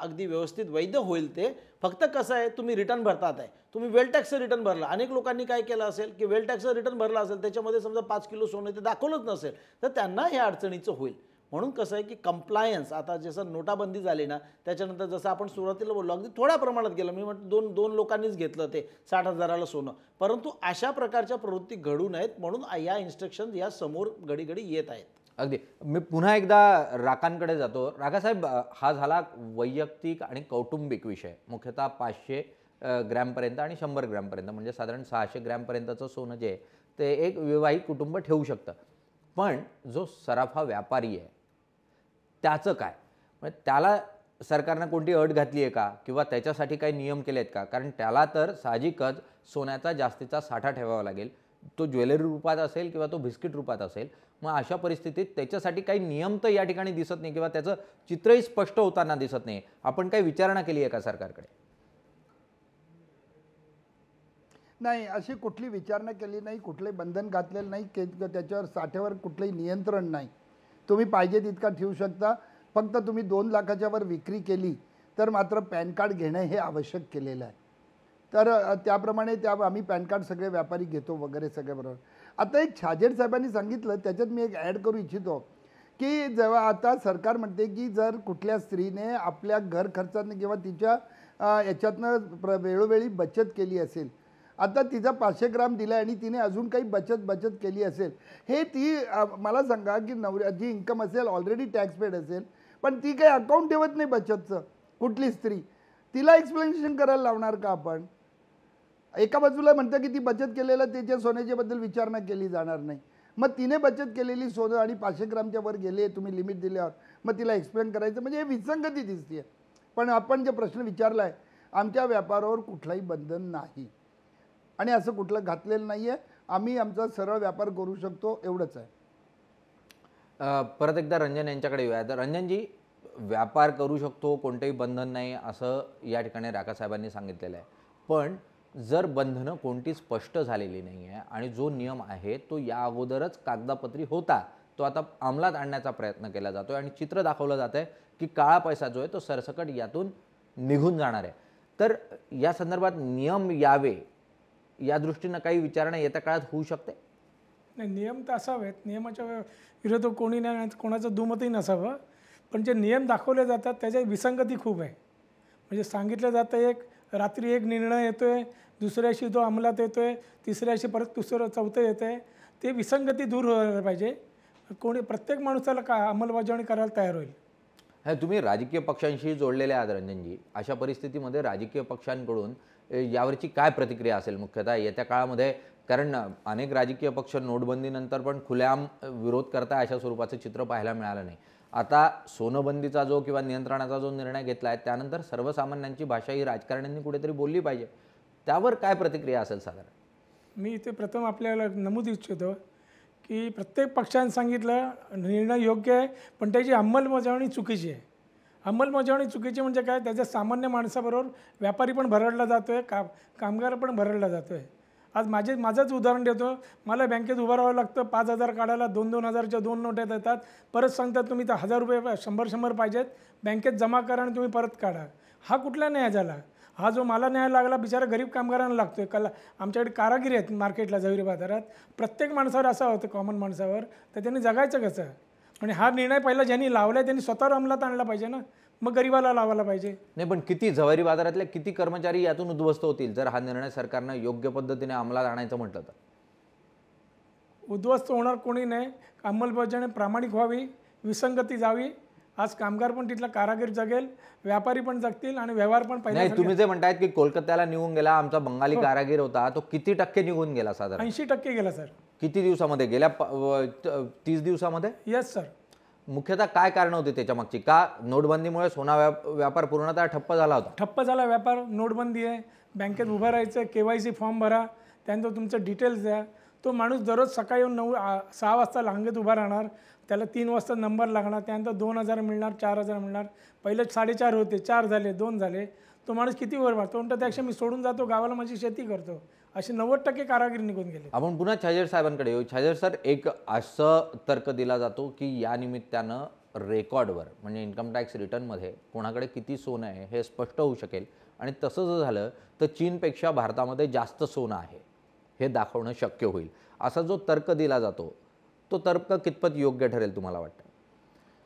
Speaker 2: अगदी व्यवस्थित वैध होईल ते फक्त कसं आहे तुम्ही रिटर्न भरतात आहे तुम्ही वेल टॅक्सचं रिटर्न भरला अनेक लोकांनी काय केलं असेल की वेल टॅक्सचं रिटर्न भरला असेल त्याच्यामध्ये समजा पाच किलो सोनं ते दाखवलंच नसेल तर त्यांना हे अडचणीचं होईल म्हणून कसं आहे की कम्प्लायन्स आता जसं नोटाबंदी झाली ना त्याच्यानंतर जसं आपण सुरुवातीला बोललो अगदी थोड्या प्रमाणात गेलं मी म्हटलं दोन दोन लोकांनीच घेतलं ते साठ हजाराला सोनं परंतु अशा प्रकारच्या प्रवृत्ती घडू नयेत म्हणून या इन्स्ट्रक्शन या समोर घडीघडी येत आहेत अगदी मी पुन्हा एकदा राकांकडे जातो राकासाहेब हा
Speaker 1: झाला वैयक्तिक आणि कौटुंबिक विषय मुख्यतः पाचशे ग्रॅमपर्यंत आणि शंभर ग्रॅमपर्यंत म्हणजे साधारण सहाशे ग्रॅमपर्यंतचं सोनं जे आहे ते एक विवाहित कुटुंब ठेवू शकतं पण जो सराफा व्यापारी आहे त्याचं काय म्हणजे त्याला सरकारनं कोणती अट घातली आहे का किंवा त्याच्यासाठी काही नियम केले आहेत का कारण त्याला तर साहजिकच सोन्याचा जास्तीचा साठा ठेवावा लागेल तो ज्वेलरी रूपात असेल किंवा तो बिस्किट रूपात असेल मग अशा परिस्थितीत त्याच्यासाठी काही नियम तर या ठिकाणी दिसत नाही किंवा त्याचं चित्रही स्पष्ट होताना दिसत नाही आपण काही विचारणा केली आहे का सरकारकडे
Speaker 3: नाही अशी कुठली विचारणा केली नाही कुठले बंधन घातलेलं नाही त्याच्यावर साठ्यावर कुठलंही नियंत्रण नाही तुम्ही पाहिजे तितका ठेवू शकता फक्त तुम्ही दोन लाखाच्या वर विक्री केली तर मात्र पॅन कार्ड घेणं हे आवश्यक केलेलं आहे तर त्याप्रमाणे त्या आम्ही पॅन कार्ड सगळे व्यापारी घेतो वगैरे सगळ्याबरोबर आता एक छाजेड साहेबांनी सांगितलं त्याच्यात मी एक ॲड करू इच्छितो की जेव्हा आता सरकार म्हणते की जर कुठल्या स्त्रीने आपल्या घर खर्चानं किंवा तिच्या याच्यातनं प्र वेळोवेळी बचत केली असेल आता तिचा पाचशे ग्राम दिला आणि तिने अजून काही बचत बचत केली असेल हे ती मला सांगा की नवऱ्याची इन्कम असेल ऑलरेडी टॅक्स पेड असेल पण ती काही अकाउंट ठेवत नाही बचतचं कुठली स्त्री तिला एक्सप्लेनेशन करायला लावणार का आपण एका बाजूला म्हणतं की ती बचत केलेलं त्याच्या सोन्याच्याबद्दल विचारणा केली जाणार नाही मग तिने बचत केलेली सोनं आणि पाचशे ग्रामच्या वर गेले तुम्ही लिमिट दिल्यावर मग तिला एक्सप्लेन करायचं म्हणजे हे विसंगती दिसते पण आपण जे प्रश्न विचारला आमच्या व्यापारावर कुठलाही बंधन नाही आणि असं कुठलं घातलेलं नाही आहे आम्ही आमचा सरळ व्यापार करू शकतो एवढंच
Speaker 1: आहे परत एकदा रंजन यांच्याकडे येऊया तर रंजनजी व्यापार करू शकतो कोणतंही बंधन नाही असं या ठिकाणी साहेबांनी सांगितलेलं आहे पण जर बंधनं कोणती स्पष्ट झालेली नाही आहे आणि जो नियम आहे तो या अगोदरच कागदापत्री होता तो आता अंमलात आणण्याचा प्रयत्न केला जातो आहे आणि चित्र दाखवलं जात आहे की काळा पैसा जो आहे तो सरसकट यातून निघून जाणार आहे तर या संदर्भात नियम यावे या दृष्टीनं काही विचारणा येत्या काळात होऊ शकते
Speaker 4: नाही नियम तर असावेत नियमाच्या विरोध कोणी नाही कोणाचं दुमतही नसावं पण जे नियम दाखवले जातात त्याच्या विसंगती खूप आहे म्हणजे सांगितलं जातं एक रात्री एक निर्णय येतो आहे दुसऱ्याशी जो अंमलात येतो आहे तिसऱ्याशी परत दुसरं चौथं येतं आहे ते विसंगती दूर व्हायला पाहिजे कोणी प्रत्येक माणसाला का अंमलबजावणी करायला तयार होईल
Speaker 1: तुम्ही राजकीय पक्षांशी जोडलेले आहात रंजनजी अशा परिस्थितीमध्ये राजकीय पक्षांकडून यावरची काय प्रतिक्रिया असेल मुख्यतः येत्या काळामध्ये कारण अनेक राजकीय पक्ष नोटबंदीनंतर पण खुल्याम विरोध करताय अशा स्वरूपाचं चित्र पाहायला मिळालं नाही आता सोनबंदीचा जो किंवा नियंत्रणाचा जो निर्णय घेतला आहे त्यानंतर सर्वसामान्यांची भाषा ही राजकारण्यांनी कुठेतरी बोलली पाहिजे त्यावर काय प्रतिक्रिया असेल साधारण
Speaker 4: मी इथे प्रथम आपल्याला नमूद इच्छितो की प्रत्येक पक्षाने सांगितलं निर्णय योग्य आहे पण त्याची अंमलबजावणी चुकीची आहे अंमलबजावणी चुकीची म्हणजे काय त्याच्या सामान्य माणसाबरोबर व्यापारी पण भरडला जातो आहे का कामगार पण भरडला जातो आहे आज माझे माझंच उदाहरण देतो मला बँकेत उभं राहावं लागतं पाच हजार काढायला दोन दोन हजारच्या दोन नोट्यात येतात परत सांगतात तुम्ही तर हजार रुपये शंभर शंभर पाहिजेत बँकेत जमा करा आणि तुम्ही परत काढा हा कुठला न्याय झाला हा जो मला न्याय लागला बिचारा गरीब कामगारांना लागतो आहे कला आमच्याकडे कारागिरी आहेत मार्केटला जवळ बाजारात प्रत्येक माणसावर असा होतं कॉमन माणसावर तर त्यांनी जगायचं कसं म्हणजे हा निर्णय पहिला ज्यांनी लावला आहे त्यांनी स्वतःवर अंमलात आणला पाहिजे ना मग गरीबाला लावायला पाहिजे
Speaker 1: नाही पण किती जवारी बाजारातले किती कर्मचारी यातून उद्ध्वस्त होतील जर हा निर्णय सरकारनं योग्य पद्धतीने अंमलात आणायचं म्हटलं तर
Speaker 4: उद्ध्वस्त होणार कोणी नाही अंमलबजावणी प्रामाणिक व्हावी विसंगती जावी आज कामगार पण तिथला कारागीर जगेल व्यापारी पण जगतील आणि व्यवहार पण नाही तुम्ही जे
Speaker 1: म्हणतायत की कोलकात्याला निघून गेला आमचा बंगाली हो. कारागीर होता तो किती टक्के निघून गेला साधारण
Speaker 4: ऐंशी टक्के गेला सर
Speaker 1: किती दिवसामध्ये गेल्या तीस दिवसामध्ये येस सर मुख्यतः काय कारण होते त्याच्या मागची का नोटबंदीमुळे सोना
Speaker 4: व्यापार पूर्णतः ठप्प झाला होता ठप्प झाला व्यापार नोटबंदी आहे बँकेत उभं राहायचं के फॉर्म भरा त्यानंतर तुमचं डिटेल्स द्या तो माणूस दररोज सकाळी येऊन नऊ सहा वाजता लांगेत उभा राहणार त्याला तीन वाजता नंबर लागणार त्यानंतर दोन हजार मिळणार चार हजार मिळणार पहिले साडेचार होते चार झाले दोन झाले तो माणूस किती वर वाटतो म्हणतो त्यापेक्षा मी सोडून जातो गावाला माझी शेती करतो असे नव्वद टक्के कारागिरी निघून गेले
Speaker 1: आपण पुन्हा छाजेर साहेबांकडे येऊ छाजेर सर एक असं तर्क दिला जातो की या निमित्तानं रेकॉर्डवर म्हणजे इन्कम टॅक्स रिटर्नमध्ये कोणाकडे किती सोनं आहे हे स्पष्ट होऊ शकेल आणि तसं जर झालं तर चीनपेक्षा भारतामध्ये जास्त सोनं आहे हे दाखवणं शक्य होईल असा जो तर्क दिला जातो तो तर्क कितपत योग्य ठरेल तुम्हाला वाटतं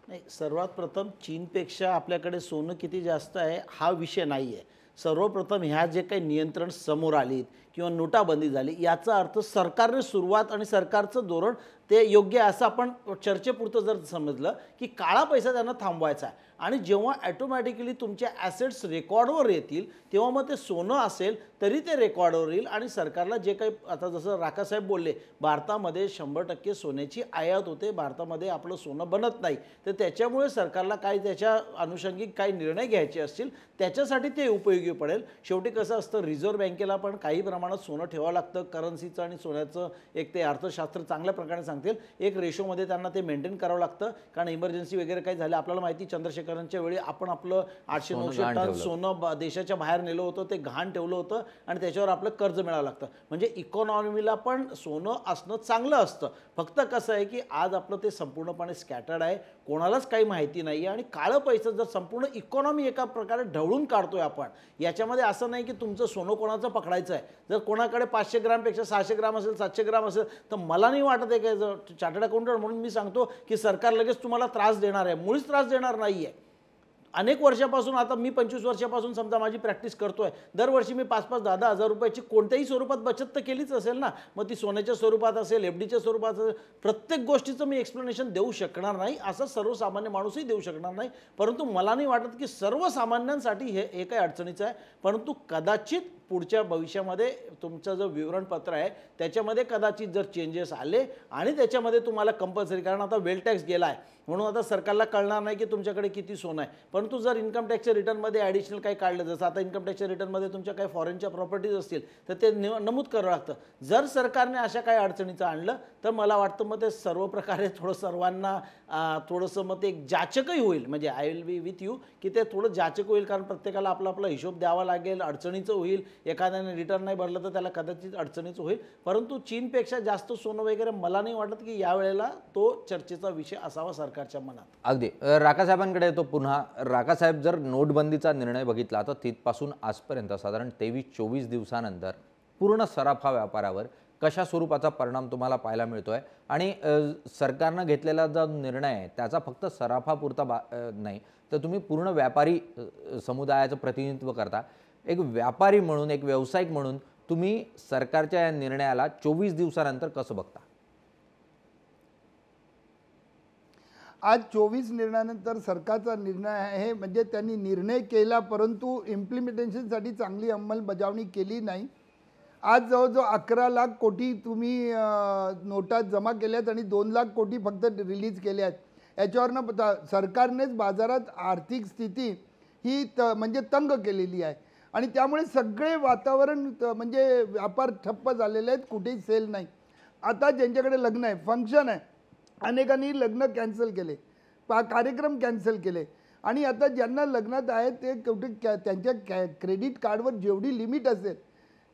Speaker 2: नाही सर्वात प्रथम चीनपेक्षा आपल्याकडे सोनं किती जास्त आहे हा विषय नाही आहे सर्वप्रथम ह्या जे काही नियंत्रण समोर आलीत किंवा नोटाबंदी झाली याचा अर्थ सरकारने सुरुवात आणि सरकारचं धोरण ते योग्य असं आपण चर्चेपुरतं जर समजलं की काळा पैसा त्यांना थांबवायचा आहे आणि जेव्हा ॲटोमॅटिकली तुमचे ॲसेट्स रेकॉर्डवर येतील तेव्हा मग ते सोनं असेल तरी ते रेकॉर्डवर येईल आणि सरकारला जे काही आता जसं राकासाहेब बोलले भारतामध्ये शंभर टक्के सोन्याची आयात होते भारतामध्ये आपलं सोनं बनत नाही तर त्याच्यामुळे सरकारला काही त्याच्या अनुषंगिक काही निर्णय घ्यायचे असतील त्याच्यासाठी ते उपयोगी पडेल शेवटी कसं असतं रिझर्व्ह बँकेला पण काही प्रमाणात प्रमाणात सोनं ठेवावं लागतं करन्सीचं आणि सोन्याचं एक ते अर्थशास्त्र चांगल्या प्रकारे सांगतील एक रेशोमध्ये त्यांना ते मेंटेन करावं लागतं कारण इमर्जन्सी वगैरे काही झालं आपल्याला माहिती चंद्रशेखरांच्या वेळी आपण आपलं आठशे नऊशे टन सोनं देशाच्या बाहेर नेलं होतं ते घाण ठेवलं होतं आणि त्याच्यावर आपलं कर्ज मिळावं लागतं म्हणजे इकॉनॉमीला पण सोनं असणं चांगलं असतं फक्त कसं आहे की आज आपलं ते संपूर्णपणे स्कॅटर्ड आहे कोणालाच काही माहिती नाही आहे आणि काळं पैसं जर संपूर्ण इकॉनॉमी एका प्रकारे ढवळून काढतोय आपण याच्यामध्ये असं नाही की तुमचं सोनं कोणाचं पकडायचं आहे जर कोणाकडे पाचशे ग्रामपेक्षा सहाशे ग्राम असेल सातशे ग्राम असेल तर मला नाही वाटत आहे काय चार्टर्ड अकाउंटंट म्हणून मी सांगतो की सरकार लगेच तुम्हाला त्रास देणार आहे मुळीच त्रास देणार नाही आहे अनेक वर्षापासून आता मी पंचवीस वर्षापासून समजा माझी प्रॅक्टिस करतो आहे दरवर्षी मी पाच पाच दहा दहा हजार रुपयाची कोणत्याही स्वरूपात बचत तर केलीच असेल ना मग ती सोन्याच्या स्वरूपात असेल एफ डीच्या स्वरूपात असेल प्रत्येक गोष्टीचं मी एक्सप्लेनेशन देऊ शकणार नाही असं सर्वसामान्य माणूसही देऊ शकणार नाही परंतु मला नाही वाटत की सर्वसामान्यांसाठी हे एकही अडचणीचं आहे परंतु कदाचित पुढच्या भविष्यामध्ये तुमचं जो विवरणपत्र आहे त्याच्यामध्ये कदाचित जर चेंजेस आले आणि त्याच्यामध्ये तुम्हाला कंपल्सरी कारण आता वेल टॅक्स गेला आहे म्हणून आता सरकारला कळणार नाही की तुमच्याकडे किती सोनं आहे परंतु जर इन्कम टॅक्सच्या रिटर्नमध्ये ॲडिशनल काही काढलं जसं आता इन्कम टॅक्सच्या रिटर्नमध्ये तुमच्या काही फॉरेनच्या प्रॉपर्टीज असतील तर ते नमूद करावं लागतं जर सरकारने अशा काही अडचणीचं आणलं तर मला वाटतं मग ते सर्व प्रकारे थोडं सर्वांना थोडंसं मग ते एक जाचकही होईल म्हणजे I will be with you की ते थोडं जाचक होईल कारण प्रत्येकाला आपला आपला हिशोब द्यावा लागेल अडचणीचं होईल एखाद्याने रिटर्न नाही भरलं तर त्याला कदाचित अडचणीचं होईल परंतु चीनपेक्षा जास्त सोनं वगैरे मला नाही वाटत की यावेळेला तो चर्चेचा विषय असावा सरकारच्या मनात
Speaker 1: अगदी राकासाहेबांकडे येतो पुन्हा राकासाहेब जर नोटबंदीचा निर्णय बघितला तर तिथपासून आजपर्यंत साधारण तेवीस चोवीस दिवसानंतर पूर्ण सराफा व्यापारावर कशा स्वरूपाचा परिणाम तुम्हाला पाहायला मिळतो आहे आणि सरकारनं घेतलेला जो निर्णय आहे त्याचा फक्त सराफापुरता बा नाही तर तुम्ही पूर्ण व्यापारी समुदायाचं प्रतिनिधित्व करता एक व्यापारी म्हणून एक व्यावसायिक म्हणून तुम्ही सरकारच्या या निर्णयाला चोवीस दिवसानंतर कसं बघता
Speaker 3: आज चोवीस निर्णयानंतर सरकारचा निर्णय आहे म्हणजे त्यांनी निर्णय केला परंतु इम्प्लिमेंटेशनसाठी चांगली अंमलबजावणी केली नाही आज जवळजवळ अकरा लाख कोटी तुम्ही नोटा जमा केल्यात आणि दोन लाख कोटी फक्त रिलीज केल्यात आहेत याच्यावरनं सरकारनेच बाजारात आर्थिक स्थिती ही त म्हणजे तंग केलेली आहे आणि त्यामुळे सगळे वातावरण म्हणजे व्यापार ठप्प झालेले आहेत कुठेही सेल नाही आता ज्यांच्याकडे लग्न आहे फंक्शन आहे अनेकांनी लग्न कॅन्सल केले पा कार्यक्रम कॅन्सल केले आणि आता ज्यांना लग्नात आहे ते कुठे कॅ त्यांच्या कॅ क्रेडिट कार्डवर जेवढी लिमिट असेल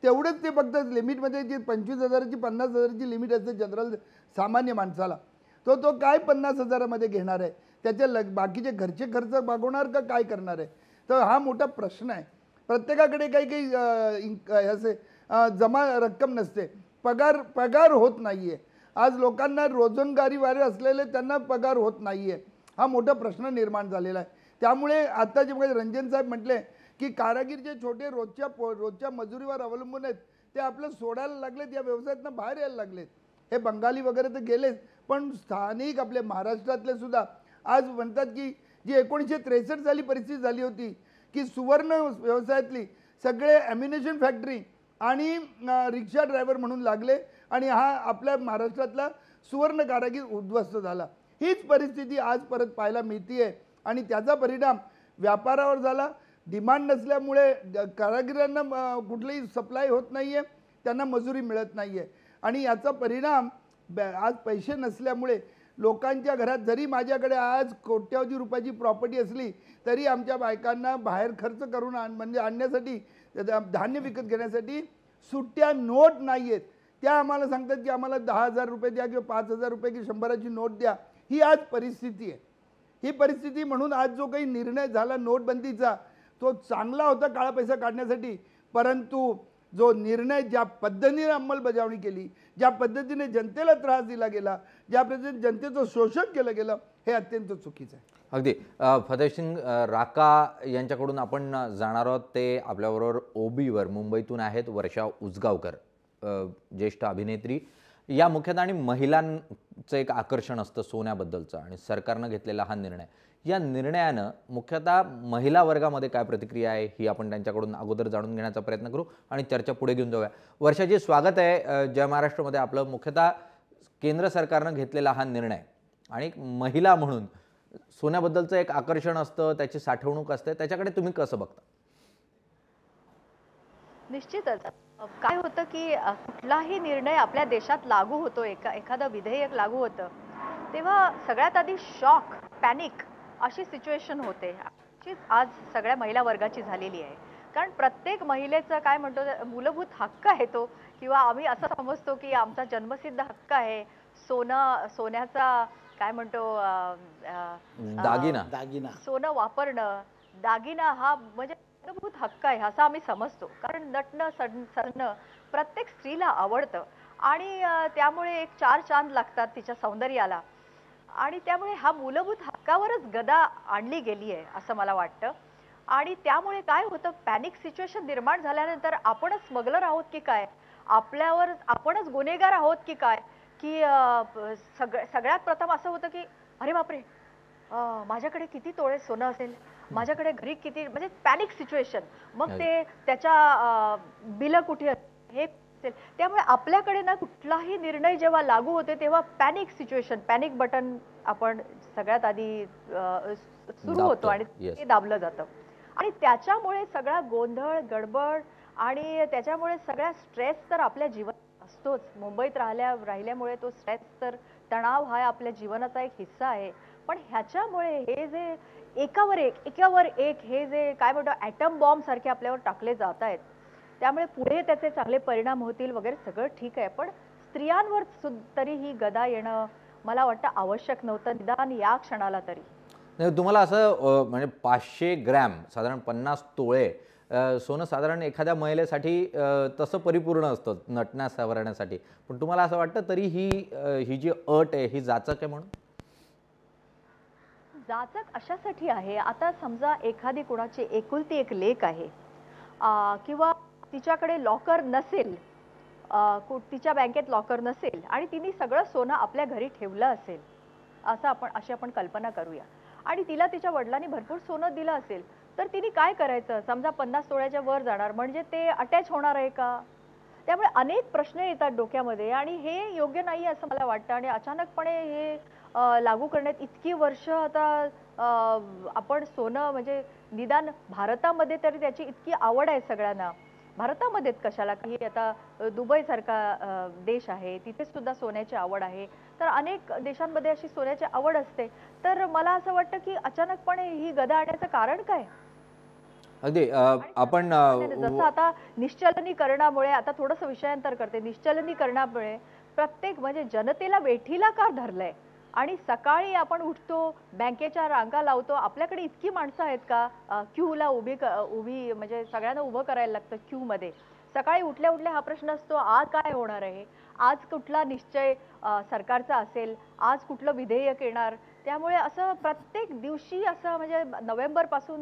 Speaker 3: तेवढंच ते फक्त लिमिटमध्ये जी पंचवीस हजाराची पन्नास हजाराची लिमिट असते जनरल सामान्य माणसाला तो तो काय पन्नास हजारामध्ये घेणार आहे त्याचे लग बाकीचे घरचे खर्च भागवणार का काय करणार आहे तर हा मोठा प्रश्न आहे प्रत्येकाकडे काही काही असे जमा रक्कम नसते पगार पगार होत नाही आहे आज लोकांना रोजंगारीवारे असलेले त्यांना पगार होत नाही आहे हा मोठा प्रश्न निर्माण झालेला आहे त्यामुळे आता जे म्हणजे रंजन साहेब म्हटले की कारागीर जे छोटे रोजच्या पो रोजच्या मजुरीवर अवलंबून आहेत ते आपलं सोडायला लागलेत या व्यवसायातनं बाहेर यायला लागलेत हे बंगाली वगैरे तर गेलेच पण स्थानिक आपले महाराष्ट्रातले सुद्धा आज म्हणतात की जी एकोणीसशे त्रेसष्ट साली परिस्थिती झाली होती की सुवर्ण व्यवसायातली सगळे ॲम्युनेशन फॅक्टरी आणि रिक्षा ड्रायव्हर म्हणून लागले आणि हा आपल्या महाराष्ट्रातला सुवर्ण कारागीर उद्ध्वस्त झाला हीच परिस्थिती आज परत पाहायला मिळते आहे आणि त्याचा परिणाम व्यापारावर झाला डिमांड नसल्यामुळे कारागिरांना कुठलीही सप्लाय होत नाही आहे त्यांना मजुरी मिळत नाही आहे आणि याचा परिणाम आज पैसे नसल्यामुळे लोकांच्या घरात जरी माझ्याकडे आज कोट्यावधी रुपयाची प्रॉपर्टी असली तरी आमच्या बायकांना बाहेर खर्च करून आण म्हणजे आणण्यासाठी धान्य विकत घेण्यासाठी सुट्ट्या नोट नाही आहेत त्या आम्हाला सांगतात की आम्हाला दहा हजार रुपये द्या किंवा पाच हजार रुपये की शंभराची नोट द्या ही आज परिस्थिती आहे ही परिस्थिती म्हणून आज जो काही निर्णय झाला नोटबंदीचा तो चांगला होता काळा पैसा काढण्यासाठी परंतु जो निर्णय ज्या पद्धतीने अंमलबजावणी केली ज्या पद्धतीने जनतेला त्रास दिला गेला ज्या पद्धतीने जनतेचं शोषण केलं गेलं हे अत्यंत चुकीचं आहे
Speaker 1: अगदी फतेहसिंग राका यांच्याकडून आपण जाणार आहोत ते आपल्याबरोबर ओबीवर मुंबईतून आहेत वर्षा उजगावकर ज्येष्ठ अभिनेत्री या मुख्यतः आणि महिलांचं एक आकर्षण असतं सोन्याबद्दलचं आणि सरकारनं घेतलेला हा निर्णय या निर्णयानं मुख्यतः महिला वर्गामध्ये काय प्रतिक्रिया आहे ही आपण त्यांच्याकडून अगोदर जाणून घेण्याचा प्रयत्न करू आणि चर्चा पुढे घेऊन जाऊया वर्षाचे स्वागत आहे जय महाराष्ट्रमध्ये आपलं मुख्यतः केंद्र सरकारनं घेतलेला हा निर्णय आणि महिला म्हणून सोन्याबद्दलचं एक आकर्षण असतं त्याची साठवणूक असते त्याच्याकडे तुम्ही कसं बघता
Speaker 5: निश्चितच काय होतं की कुठलाही निर्णय आपल्या देशात लागू होतो एखादं विधेयक लागू होतं तेव्हा सगळ्यात आधी शॉक पॅनिक अशी सिच्युएशन होते अशीच आज सगळ्या महिला वर्गाची झालेली आहे कारण प्रत्येक महिलेचं काय म्हणतो मूलभूत हक्क आहे तो किंवा आम्ही असं समजतो की आमचा जन्मसिद्ध हक्क आहे सोनं सोन्याचा काय म्हणतो दागिना दागिना सोनं वापरणं दागिना हा म्हणजे मूलभूत हक्क आहे असं आम्ही समजतो कारण नटणं सण सरणं प्रत्येक स्त्रीला आवडतं आणि त्यामुळे एक चार चांद लागतात तिच्या सौंदर्याला आणि त्यामुळे हा मूलभूत हक्कावरच गदा आणली गेली आहे असं मला वाटतं आणि त्यामुळे काय होतं पॅनिक सिच्युएशन निर्माण झाल्यानंतर आपणच स्मगलर आहोत की काय आपल्यावर आपणच गुन्हेगार आहोत की काय की सग सगळ्यात प्रथम असं होतं की अरे बापरे माझ्याकडे किती तोळे सोनं असेल माझ्याकडे घरी किती म्हणजे पॅनिक सिच्युएशन मग ते त्याच्या बिलं कुठे हे त्यामुळे आपल्याकडे ना कुठलाही निर्णय जेव्हा लागू होते तेव्हा पॅनिक सिच्युएशन पॅनिक बटन आपण सगळ्यात आधी सुरू होतो आणि ते दाबलं जातं आणि त्याच्यामुळे सगळा गोंधळ गडबड आणि त्याच्यामुळे सगळा स्ट्रेस तर आपल्या जीवनात असतोच मुंबईत राहिल्या राहिल्यामुळे तो स्ट्रेस तर तणाव हा आपल्या जीवनाचा एक हिस्सा आहे पण ह्याच्यामुळे हे जे एकावर एक एकावर एक हे जे काय म्हणतो ऍटम बॉम्ब सारखे आपल्यावर टाकले जात आहेत त्यामुळे पुढे त्याचे चांगले परिणाम होतील वगैरे सगळं ठीक आहे पण स्त्रियांवर तरी ही गदा येणं मला वाटतं आवश्यक नव्हतं निदान या क्षणाला तरी
Speaker 1: नाही तुम्हाला असं म्हणजे पाचशे ग्रॅम साधारण पन्नास तोळे सोनं साधारण एखाद्या महिलेसाठी तसं परिपूर्ण असतं नटण्या सावरण्यासाठी पण तुम्हाला असं वाटतं तरी ही ही जी अट आहे ही जाचक आहे म्हणून
Speaker 5: जाचक अशासाठी आहे आता समजा एखादी कोणाची एकुलती एक लेख आहे किंवा तिच्याकडे लॉकर नसेल तिच्या बँकेत लॉकर नसेल आणि तिने सगळं सोनं आपल्या घरी ठेवलं असेल असं आपण अशी आपण कल्पना करूया आणि तिला तिच्या वडिलांनी भरपूर सोनं दिलं असेल तर तिने काय करायचं समजा पन्नास सोळ्याच्या वर जाणार म्हणजे ते अटॅच होणार आहे का त्यामुळे अनेक प्रश्न येतात डोक्यामध्ये आणि हे योग्य नाही असं मला वाटतं आणि अचानकपणे हे लागू करण्यात इतकी वर्ष आता आपण सोनं म्हणजे निदान भारतामध्ये तरी त्याची इतकी आवड आहे सगळ्यांना भारतामध्ये कशाला काही आता सारखा देश आहे तिथे सुद्धा सोन्याची आवड आहे तर अनेक देशांमध्ये अशी सोन्याची आवड असते तर मला असं वाटतं की अचानकपणे ही गदा आणण्याचं कारण काय
Speaker 1: अगदी आपण म्हणजे जसं आता
Speaker 5: निश्चलनीकरणामुळे आता थोडस विषयांतर करते निश्चलनीकरणामुळे प्रत्येक म्हणजे जनतेला वेठीला का धरलंय आणि सकाळी आपण उठतो बँकेच्या रांगा लावतो आपल्याकडे इतकी माणसं आहेत का क्यूला उभी उभी म्हणजे सगळ्यांना उभं करायला लागतं क्यूमध्ये सकाळी उठल्या उठल्या हा प्रश्न असतो आज काय होणार आहे आज कुठला निश्चय सरकारचा असेल आज कुठलं विधेयक येणार त्यामुळे असं प्रत्येक दिवशी असं म्हणजे नोव्हेंबरपासून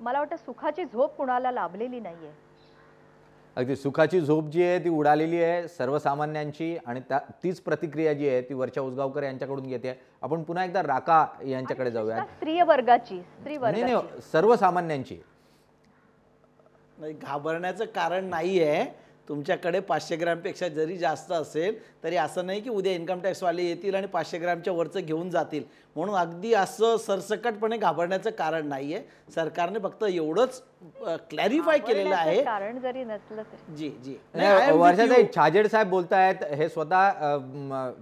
Speaker 5: मला वाटतं सुखाची झोप कुणाला लाभलेली नाही आहे
Speaker 1: अगदी सुखाची झोप जी आहे ती उडालेली आहे सर्वसामान्यांची आणि त्या तीच प्रतिक्रिया जी आहे ती वर्षा उसगावकर यांच्याकडून घेते आपण पुन्हा एकदा राका यांच्याकडे जाऊया
Speaker 5: स्त्री वर्गाची स्त्री नाही हो,
Speaker 1: सर्वसामान्यांची
Speaker 2: नाही घाबरण्याचं कारण नाही आहे तुमच्याकडे पाचशे ग्रॅमपेक्षा जरी जास्त असेल तरी असं नाही की उद्या इन्कम टॅक्सवाले येतील आणि पाचशे ग्रॅमच्या वरचं घेऊन जातील म्हणून अगदी असं सरसकटपणे घाबरण्याचं कारण नाही आहे सरकारने फक्त एवढंच क्लॅरिफाय केलेलं आहे
Speaker 5: कारण जरी नसलं
Speaker 2: जी जी
Speaker 1: छाजेड साहेब बोलतायत हे स्वतः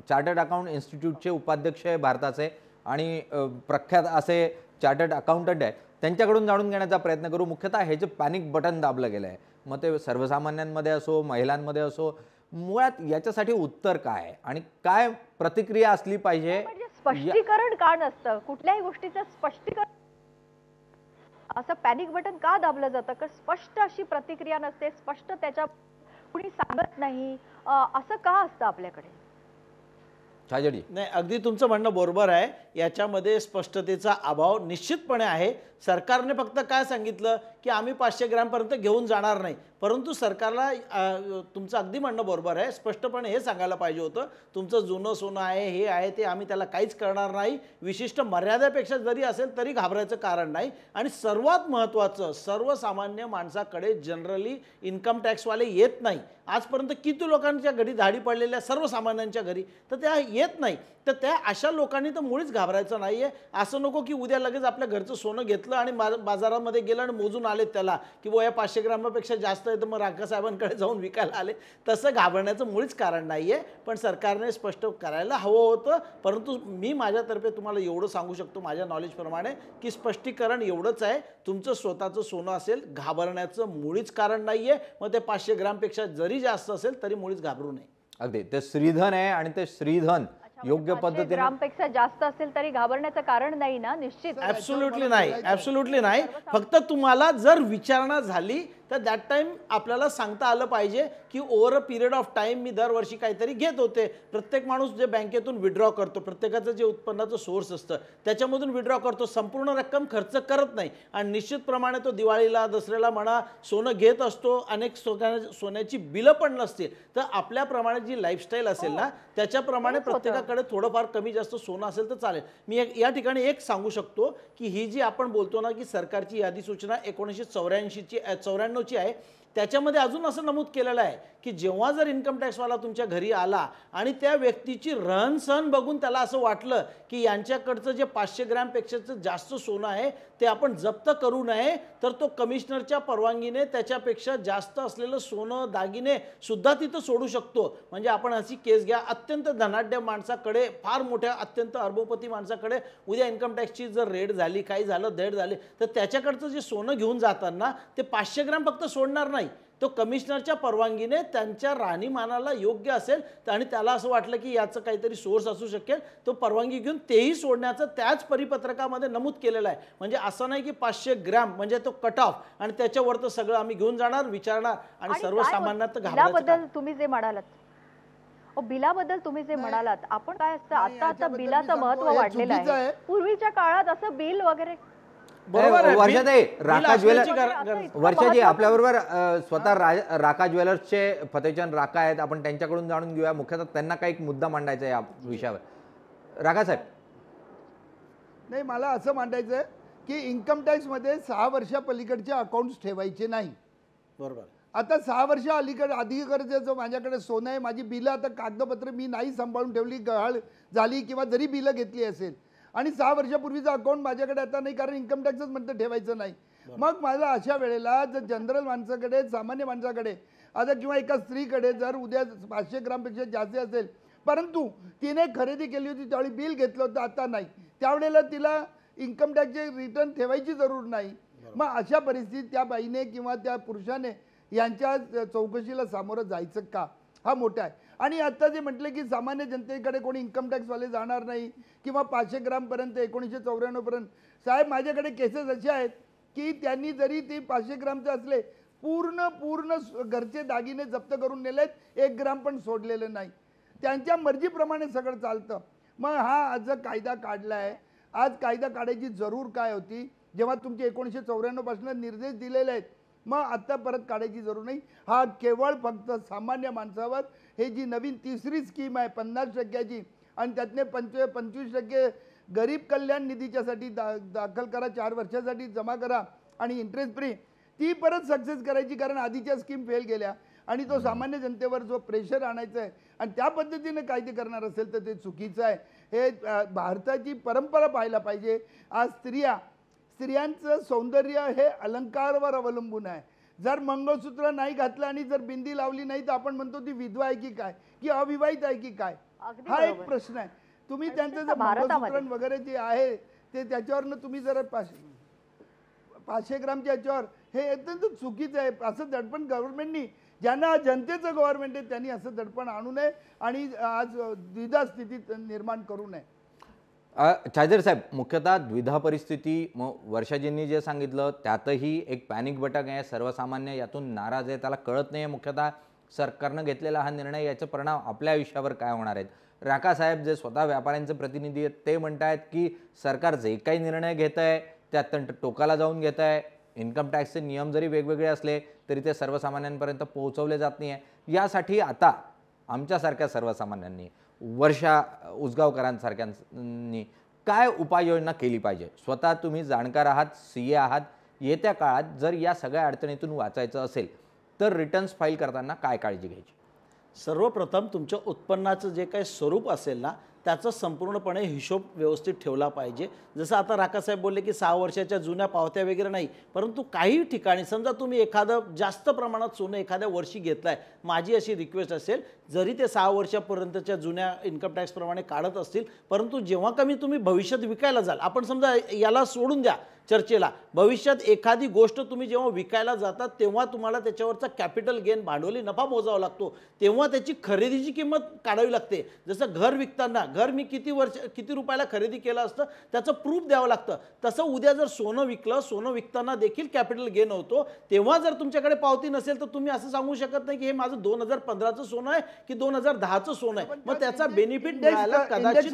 Speaker 1: चार्टर्ड अकाउंट इन्स्टिट्यूटचे उपाध्यक्ष आहे भारताचे आणि प्रख्यात असे चार्टर्ड अकाउंटंट आहे त्यांच्याकडून जाणून घेण्याचा प्रयत्न करू मुख्यतः हे जे पॅनिक बटन दाबलं गेलं आहे मग ते सर्वसामान्यांमध्ये असो महिलांमध्ये असो मुळात याच्यासाठी उत्तर काय आणि काय प्रतिक्रिया असली पाहिजे
Speaker 5: स्पष्टीकरण का नसतं कुठल्याही गोष्टीचं स्पष्टीकरण असं पॅनिक बटन का दाबलं जातं कारण स्पष्ट अशी प्रतिक्रिया नसते स्पष्ट त्याच्या कुणी सांगत नाही असं का असतं आपल्याकडे
Speaker 2: नाही अगदी तुमचं म्हणणं बरोबर आहे याच्यामध्ये स्पष्टतेचा अभाव निश्चितपणे आहे सरकारने फक्त काय सांगितलं की आम्ही पाचशे ग्रॅमपर्यंत घेऊन जाणार नाही परंतु सरकारला तुमचं अगदी म्हणणं बरोबर आहे स्पष्टपणे हे सांगायला पाहिजे होतं तुमचं जुनं सोनं आहे हे आहे ते आम्ही त्याला काहीच करणार नाही विशिष्ट मर्यादेपेक्षा जरी असेल तरी घाबरायचं कारण नाही आणि सर्वात महत्त्वाचं सर्वसामान्य माणसाकडे जनरली इन्कम टॅक्सवाले येत नाही आजपर्यंत किती लोकांच्या घरी धाडी पडलेल्या सर्वसामान्यांच्या घरी तर त्या येत नाही तर त्या अशा लोकांनी तर मुळीच घाबरायचं नाही आहे असं नको की उद्या लगेच आपल्या घरचं सोनं घेतलं आणि बाजारामध्ये गेलं आणि मोजून आले त्याला की पाचशे ग्रामापेक्षा जास्त आहे तर मग रांकासाहेबांकडे जाऊन विकायला आले तसं घाबरण्याचं मुळीच कारण नाही पण सरकारने स्पष्ट करायला हवं होतं परंतु मी माझ्यातर्फे तुम्हाला एवढं सांगू शकतो माझ्या नॉलेजप्रमाणे की स्पष्टीकरण एवढंच आहे तुमचं स्वतःचं सोनं असेल घाबरण्याचं मुळीच कारण नाही मग ते पाचशे ग्रामपेक्षा जरी जास्त असेल तरी मुळीच घाबरू नये अगदी ते
Speaker 1: श्रीधन आहे आणि ते श्रीधन योग्य पद्धतीने ग्रामपेक्षा
Speaker 5: जास्त असेल तरी घाबरण्याचं कारण नाही ना निश्चित ऍब्सोल्युटली नाही
Speaker 2: ऍब्सोल्युटली नाही फक्त तुम्हाला जर विचारणा झाली तर दॅट टाईम आपल्याला सांगता आलं पाहिजे की over a period of time मी दरवर्षी काहीतरी घेत होते प्रत्येक माणूस जे बँकेतून विड्रॉ करतो प्रत्येकाचं जे उत्पन्नाचं सोर्स असतं त्याच्यामधून विड्रॉ करतो संपूर्ण रक्कम खर्च करत नाही आणि निश्चितप्रमाणे तो दिवाळीला दसऱ्याला म्हणा सोनं घेत असतो अनेक सोन्या सोन्याची बिलं पण नसतील तर आपल्याप्रमाणे जी लाईफस्टाईल असेल ना हो. त्याच्याप्रमाणे प्रत्येकाकडे थोडंफार कमी जास्त सोनं असेल तर चालेल मी या ठिकाणी एक सांगू शकतो की ही जी आपण बोलतो ना की सरकारची यादी सूचना एकोणीसशे चौऱ्याऐंशीची चौऱ्याण्णव नव्याण्णवची आहे त्याच्यामध्ये अजून असं नमूद केलेलं आहे की जेव्हा जर इन्कम टॅक्सवाला तुमच्या घरी आला आणि त्या व्यक्तीची रहनसहन बघून त्याला असं वाटलं की यांच्याकडचं जे पाचशे ग्रॅमपेक्षाचं जास्त सोनं आहे ते आपण जप्त करू नये तर तो कमिशनरच्या परवानगीने त्याच्यापेक्षा जास्त असलेलं सोनं दागिने सुद्धा तिथं सोडू शकतो म्हणजे आपण अशी केस घ्या अत्यंत धनाढ्य माणसाकडे फार मोठ्या अत्यंत अर्बोपती माणसाकडे उद्या इन्कम टॅक्सची जर रेड झाली काही झालं देड झाली तर त्याच्याकडचं जे सोनं घेऊन जाताना ते पाचशे ग्रॅम फक्त सोडणार नाही तो कमिशनरच्या परवानगीने त्यांच्या राहणीमानाला योग्य असेल आणि त्याला असं वाटलं की याचं काहीतरी सोर्स असू शकेल तो परवानगी घेऊन तेही सोडण्याचं त्याच परिपत्रकामध्ये नमूद केलेलं आहे म्हणजे असं नाही की पाचशे ग्रॅम म्हणजे तो कट ऑफ आणि त्याच्यावर तर सगळं आम्ही घेऊन जाणार विचारणार आणि सर्वसामान्यात घाबराबद्दल
Speaker 5: तुम्ही जे म्हणालात बिलाबद्दल तुम्ही जे म्हणालात आपण काय असतं आता आता बिलाचं महत्व वाढलेलं आहे पूर्वीच्या काळात असं बिल वगैरे
Speaker 1: राका ज्वेलर्स वर्षाजी आपल्याबरोबर स्वतः राका ज्वेलर्सचे फतेचंद राका आहेत आपण त्यांच्याकडून जाणून घेऊया मुख्यतः त्यांना काही मुद्दा मांडायचा या विषयावर राका साहेब
Speaker 3: नाही मला असं मांडायचं की इन्कम मध्ये सहा वर्षा पलीकडचे अकाउंट ठेवायचे नाही बरोबर आता सहा वर्ष अलीकडे आधी जो माझ्याकडे सोनं आहे माझी बिलं आता कागदपत्र मी नाही सांभाळून ठेवली गहाळ झाली किंवा जरी बिलं घेतली असेल आणि सहा वर्षापूर्वीचं अकाउंट माझ्याकडे आता नाही कारण इन्कम टॅक्सच म्हणतं ठेवायचं नाही मग माझा अशा वेळेला जर जनरल माणसाकडे सामान्य माणसाकडे आता किंवा एका स्त्रीकडे जर उद्या पाचशे ग्रामपेक्षा जास्त असेल परंतु तिने खरेदी केली होती त्यावेळी बिल घेतलं होतं आता नाही त्यावेळेला तिला इन्कम टॅक्सचे रिटर्न ठेवायची जरूर नाही मग अशा परिस्थितीत त्या बाईने किंवा त्या पुरुषाने यांच्या चौकशीला सामोरं जायचं का हा मोठा आहे आणि आत्ता जे म्हटले की सामान्य जनतेकडे कोणी इन्कम टॅक्सवाले जाणार नाही किंवा पाचशे ग्रामपर्यंत एकोणीसशे चौऱ्याण्णवपर्यंत साहेब माझ्याकडे केसेस असे आहेत की त्यांनी जरी ते पाचशे ग्रामचे असले पूर्ण पूर्ण घरचे दागिने जप्त करून आहेत एक ग्राम पण सोडलेलं नाही त्यांच्या मर्जीप्रमाणे सगळं चालतं मग हा आज कायदा काढला आहे आज कायदा काढायची जरूर काय होती जेव्हा तुमचे एकोणीसशे चौऱ्याण्णवपासून निर्देश दिलेले आहेत मग आत्ता परत काढायची जरूर नाही हा केवळ फक्त सामान्य माणसावर हे जी नवीन तिसरी स्कीम आहे पन्नास टक्क्याची आणि त्यातने पंच पंचवीस टक्के गरीब कल्याण निधीच्यासाठी दा दाखल करा चार वर्षासाठी जमा करा आणि इंटरेस्ट फ्री ती परत सक्सेस करायची कारण आधीच्या स्कीम फेल गेल्या आणि तो सामान्य जनतेवर जो प्रेशर आणायचा आहे आणि त्या पद्धतीने कायदे करणार असेल तर ते चुकीचं आहे हे भारताची परंपरा पाहायला पाहिजे आज स्त्रिया स्त्रियांचं सौंदर्य हे अलंकारवर अवलंबून आहे जर मंगळसूत्र नाही घातलं आणि जर बिंदी लावली नाही तर आपण म्हणतो ती विधवा आहे की काय की अविवाहित आहे की काय
Speaker 4: हा एक प्रश्न
Speaker 3: आहे तुम्ही त्यांचं जर मंगळसूत्र वगैरे जे आहे ते त्याच्यावर तुम्ही जरा पाचशे पाचशे ग्रामच्या याच्यावर हे अत्यंत चुकीचं आहे असं दडपण गव्हर्नमेंटनी ज्यांना जनतेचं गव्हर्नमेंट आहे त्यांनी असं दडपण आणू नये आणि आज द्विधा स्थितीत निर्माण करू नये
Speaker 1: चायदर साहेब मुख्यतः द्विधा परिस्थिती म वर्षाजींनी जे सांगितलं त्यातही एक पॅनिक बटक आहे सर्वसामान्य यातून नाराज आहे त्याला कळत नाही आहे मुख्यतः सरकारनं घेतलेला हा निर्णय याचे परिणाम आपल्या आयुष्यावर काय होणार आहेत साहेब जे स्वतः व्यापाऱ्यांचे प्रतिनिधी आहेत ते म्हणत आहेत की सरकार जे काही निर्णय घेत आहे ते अत्यंत टोकाला जाऊन घेत आहे इन्कम टॅक्सचे नियम जरी वेगवेगळे असले तरी ते सर्वसामान्यांपर्यंत पोहोचवले जात नाही आहे यासाठी आता आमच्यासारख्या सर्वसामान्यांनी वर्षा उसगावकरांसारख्यांनी काय उपाययोजना केली पाहिजे स्वतः तुम्ही जाणकार आहात सी ए आहात येत्या काळात जर या सगळ्या अडचणीतून वाचायचं असेल तर रिटर्न्स फाईल करताना काय काळजी घ्यायची
Speaker 2: सर्वप्रथम तुमच्या उत्पन्नाचं जे काही स्वरूप असेल ना त्याचा संपूर्णपणे हिशोब व्यवस्थित ठेवला पाहिजे जसं आता राकासाहेब बोलले की सहा वर्षाच्या जुन्या पावत्या वगैरे नाही परंतु काही ठिकाणी समजा तुम्ही एखादं जास्त प्रमाणात सोनं एखाद्या वर्षी घेतलं आहे माझी अशी रिक्वेस्ट असेल जरी ते सहा वर्षापर्यंतच्या जुन्या इन्कम टॅक्सप्रमाणे काढत असतील परंतु जेव्हा कमी तुम्ही भविष्यात विकायला जाल आपण समजा याला सोडून द्या चर्चेला भविष्यात एखादी गोष्ट तुम्ही जेव्हा विकायला जातात तेव्हा तुम्हाला त्याच्यावरचा कॅपिटल गेन भांडवली नफा मोजावा लागतो तेव्हा त्याची खरेदीची किंमत काढावी लागते जसं घर विकताना घर मी किती वर्ष किती रुपयाला खरेदी केलं असतं त्याचं प्रूफ द्यावं लागतं तसं उद्या जर सोनं विकलं सोनं विकताना देखील कॅपिटल गेन होतो तेव्हा जर तुमच्याकडे पावती नसेल तर तुम्ही असं सांगू शकत नाही की हे माझं दोन हजार पंधराचं सोनं आहे की दोन हजार दहाचं सोनं आहे मग त्याचा बेनिफिट द्यायला कदाचित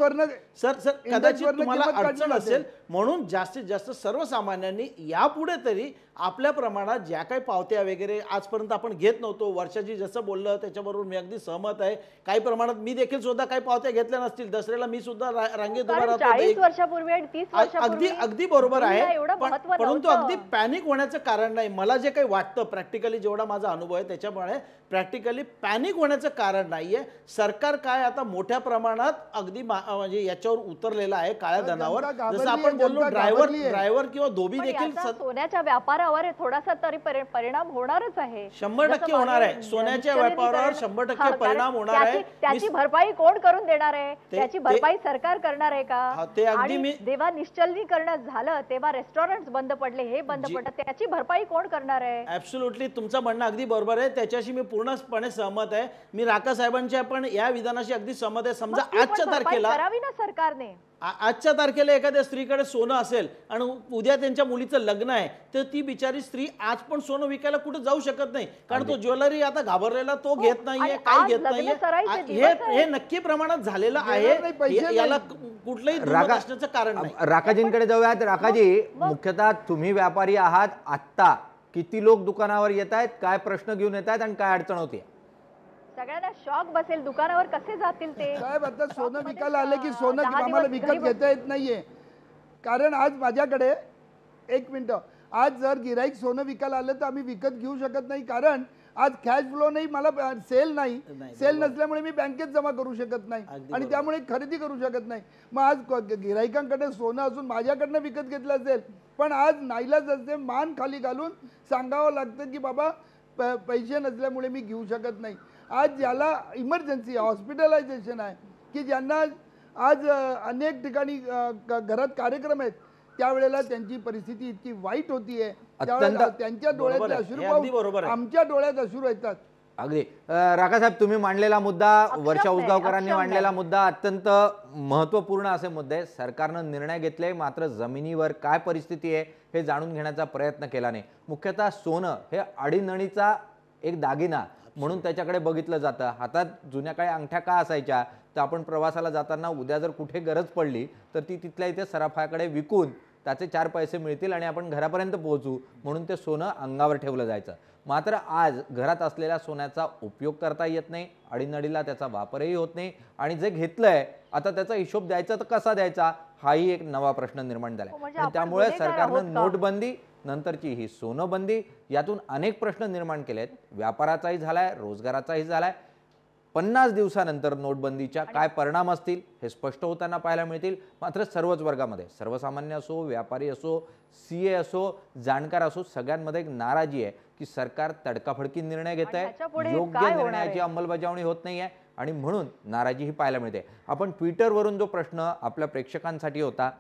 Speaker 2: सर सर कदाचित तुम्हाला अडचण असेल म्हणून जास्तीत जास्त सर्व सर्वसामान्यांनी यापुढे तरी आपल्या प्रमाणात ज्या काही पावत्या वगैरे आजपर्यंत आपण घेत नव्हतो वर्षाजी जसं बोललं त्याच्याबरोबर मी अगदी सहमत आहे काही प्रमाणात मी देखील सुद्धा काही पावत्या घेतल्या नसतील दसऱ्याला मी सुद्धा रांगेत उभा
Speaker 5: राहतो अगदी अगदी बरोबर आहे परंतु अगदी
Speaker 2: पॅनिक होण्याचं कारण नाही मला जे काही वाटतं प्रॅक्टिकली जेवढा माझा अनुभव आहे त्याच्यामुळे प्रॅक्टिकली पॅनिक होण्याचं कारण नाही सरकार काय आता मोठ्या प्रमाणात अगदी म्हणजे याच्यावर उतरलेलं आहे काळ्या धनावर जसं आपण बोललो ड्रायव्हर ड्रायव्हर किंवा धोबी देखील
Speaker 5: सोन्याच्या व्यापारावर थोडासा तरी परिणाम होणारच आहे शंभर टक्के होणार आहे सोन्याच्या व्यापारावर शंभर टक्के परिणाम होणार आहे त्याची भरपाई कोण करून देणार आहे त्याची भरपाई सरकार करणार आहे का ते अगदी जेव्हा निश्चलनीकरण झालं तेव्हा रेस्टॉरंट बंद पडले हे बंद पडत त्याची भरपाई कोण करणार आहे
Speaker 2: ऍब्सुलटली तुमचं म्हणणं अगदी बरोबर आहे त्याच्याशी मी पूर्णपणे सहमत आहे मी राका साहेबांच्या पण या विधानाशी अगदी सहमत आहे समजा आजच्या तारखेला करावी
Speaker 5: ना सरकारने
Speaker 2: आजच्या तारखेला एखाद्या स्त्रीकडे सोनं असेल आणि उद्या त्यांच्या मुलीचं लग्न आहे तर ती बिचारी स्त्री आज पण सोनं विकायला कुठे जाऊ शकत नाही कारण तो ज्वेलरी आता घाबरलेला तो हो, घेत नाहीये काय घेत नाहीये हे नक्की प्रमाणात झालेलं आहे याला कुठलंही असण्याचं कारण नाही
Speaker 1: राकाजींकडे जाऊयात राकाजी मुख्यतः तुम्ही व्यापारी आहात आत्ता किती लोक दुकानावर येत आहेत काय प्रश्न घेऊन येत आहेत आणि काय अडचण होती
Speaker 2: सगळ्यांना
Speaker 3: शॉक बसेल दुकानावर कसे जातील ते साहेब आता सोनं विकायला आले की सोनं आम्हाला विकत घेता येत नाहीये कारण आज माझ्याकडे एक मिनिट आज जर गिराईक सोनं विकायला आलं तर आम्ही विकत घेऊ शकत नाही कारण आज कॅश फ्लो नाही मला सेल नाही सेल नसल्यामुळे मी बँकेत जमा करू शकत नाही आणि त्यामुळे खरेदी करू शकत नाही मग आज गिराईकांकडे सोनं असून माझ्याकडनं विकत घेतलं असेल पण आज नाईलाच असते मान खाली घालून सांगावं लागतं की बाबा पैसे नसल्यामुळे मी घेऊ शकत नाही आज ज्याला इमर्जन्सी हॉस्पिटलायझेशन आहे की ज्यांना आज अनेक ठिकाणी घरात कार्यक्रम आहेत त्यावेळेला त्यांची परिस्थिती इतकी वाईट होती आहे त्यांच्या डोळ्यात अश्रू आमच्या डोळ्यात अश्रू येतात
Speaker 1: अगदी साहेब तुम्ही मांडलेला मुद्दा वर्षा उजगावकरांनी मांडलेला मुद्दा अत्यंत महत्वपूर्ण असे मुद्दे सरकारनं निर्णय घेतले मात्र जमिनीवर काय परिस्थिती आहे हे जाणून घेण्याचा प्रयत्न केला नाही मुख्यतः सोनं हे अडीनणीचा एक दागिना म्हणून त्याच्याकडे बघितलं जातं हातात जुन्या काळी अंगठ्या का असायच्या तर आपण प्रवासाला जाताना उद्या जर कुठे गरज पडली तर ती तिथल्या इथे सराफाकडे विकून त्याचे चार पैसे मिळतील आणि आपण घरापर्यंत पोहोचू म्हणून ते सोनं अंगावर ठेवलं जायचं मात्र आज घरात असलेल्या सोन्याचा उपयोग करता येत नाही अडीनडीला त्याचा वापरही होत नाही आणि जे घेतलं आहे आता त्याचा हिशोब द्यायचा तर कसा द्यायचा हाही एक नवा प्रश्न निर्माण झाला हो, म्हणजे त्यामुळे सरकारनं नोटबंदी नंतरची ही सोनबंदी यातून अनेक प्रश्न निर्माण केले आहेत व्यापाराचाही झाला आहे रोजगाराचाही झाला आहे पन्नास दिवसानंतर नोटबंदीच्या काय परिणाम असतील हे स्पष्ट होताना पाहायला मिळतील मात्र सर्वच वर्गामध्ये सर्वसामान्य असो व्यापारी असो सी ए असो जाणकार असो सगळ्यांमध्ये एक नाराजी आहे की सरकार तडकाफडकी निर्णय घेत आहे योग्य निर्णयाची अंमलबजावणी होत नाही आहे आणि म्हणून नाराजी ही पाहायला मिळते आपण ट्विटरवरून जो प्रश्न आपल्या प्रेक्षकांसाठी होता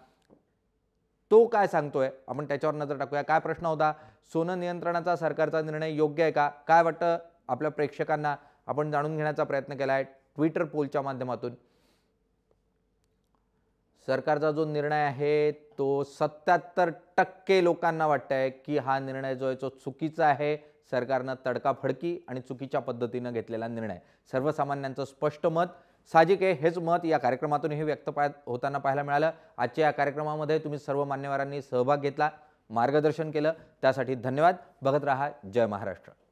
Speaker 1: तो काय सांगतोय आपण त्याच्यावर नजर टाकूया काय प्रश्न होता सोनं नियंत्रणाचा सरकारचा निर्णय योग्य आहे का काय वाटतं आपल्या प्रेक्षकांना आपण जाणून घेण्याचा प्रयत्न केला आहे ट्विटर पोलच्या माध्यमातून सरकारचा जो निर्णय आहे तो सत्याहत्तर टक्के लोकांना वाटतंय की हा निर्णय जो आहे तो चुकीचा आहे सरकारनं तडकाफडकी आणि चुकीच्या पद्धतीनं घेतलेला निर्णय सर्वसामान्यांचं स्पष्ट मत साहजिक आहे हेच मत या कार्यक्रमातूनही व्यक्त पा होताना पाहायला मिळालं आजच्या या कार्यक्रमामध्ये तुम्ही सर्व मान्यवरांनी सहभाग घेतला मार्गदर्शन केलं त्यासाठी धन्यवाद बघत रहा जय महाराष्ट्र